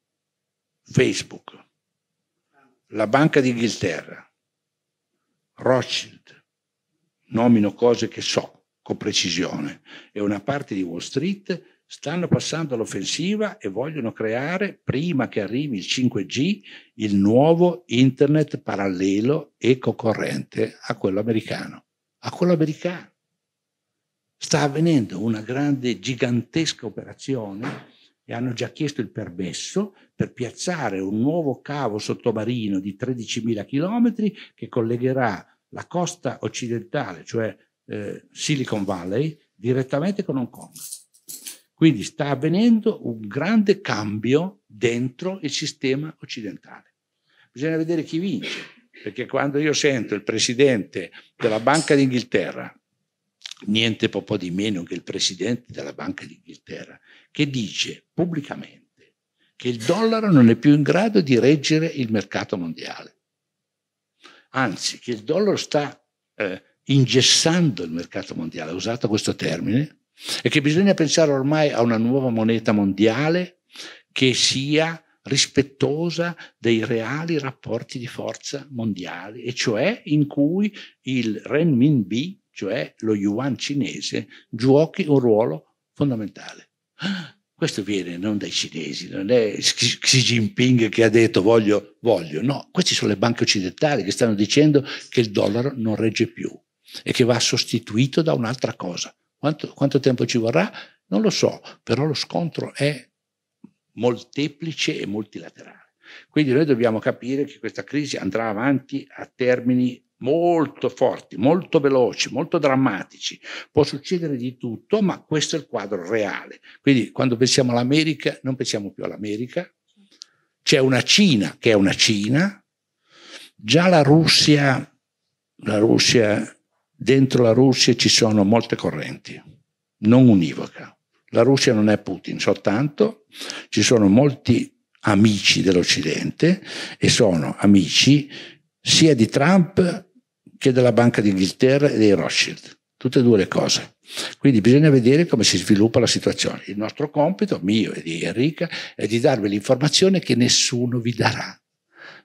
Facebook, la Banca d'Inghilterra, Rothschild, nomino cose che so con precisione, e una parte di Wall Street stanno passando all'offensiva e vogliono creare, prima che arrivi il 5G, il nuovo internet parallelo e concorrente a quello americano. A quello americano. Sta avvenendo una grande, gigantesca operazione e hanno già chiesto il permesso per piazzare un nuovo cavo sottomarino di 13.000 km che collegherà la costa occidentale, cioè eh, Silicon Valley, direttamente con Hong Kong. Quindi sta avvenendo un grande cambio dentro il sistema occidentale. Bisogna vedere chi vince, perché quando io sento il presidente della Banca d'Inghilterra, niente po' di meno che il presidente della Banca d'Inghilterra, che dice pubblicamente che il dollaro non è più in grado di reggere il mercato mondiale, anzi che il dollaro sta eh, ingessando il mercato mondiale, ha usato questo termine, e che bisogna pensare ormai a una nuova moneta mondiale che sia rispettosa dei reali rapporti di forza mondiali, e cioè in cui il renminbi, cioè lo yuan cinese, giochi un ruolo fondamentale. Questo viene non dai cinesi, non è Xi Jinping che ha detto voglio, voglio. No, queste sono le banche occidentali che stanno dicendo che il dollaro non regge più e che va sostituito da un'altra cosa. Quanto, quanto tempo ci vorrà? Non lo so, però lo scontro è molteplice e multilaterale. Quindi noi dobbiamo capire che questa crisi andrà avanti a termini molto forti, molto veloci, molto drammatici. Può succedere di tutto, ma questo è il quadro reale. Quindi quando pensiamo all'America, non pensiamo più all'America. C'è una Cina che è una Cina. Già la Russia, la Russia, dentro la Russia ci sono molte correnti, non univoca. La Russia non è Putin soltanto, ci sono molti amici dell'Occidente e sono amici sia di Trump che della Banca d'Inghilterra e dei Rothschild. Tutte e due le cose. Quindi bisogna vedere come si sviluppa la situazione. Il nostro compito, mio e di Enrica, è di darvi l'informazione che nessuno vi darà.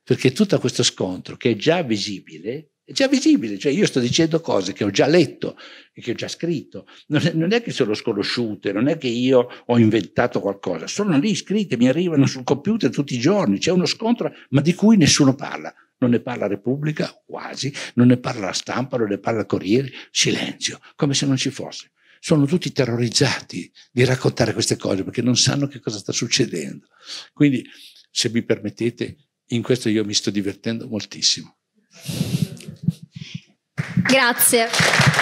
Perché tutto questo scontro, che è già visibile, è già visibile, cioè io sto dicendo cose che ho già letto e che ho già scritto, non è, non è, che sono sconosciute, non è che io ho inventato qualcosa, sono lì scritte, mi arrivano sul computer tutti i giorni, c'è uno scontro ma di cui nessuno parla non ne parla Repubblica, quasi, non ne parla la stampa, non ne parla il Corriere, silenzio, come se non ci fosse. Sono tutti terrorizzati di raccontare queste cose perché non sanno che cosa sta succedendo. Quindi, se mi permettete, in questo io mi sto divertendo moltissimo. Grazie.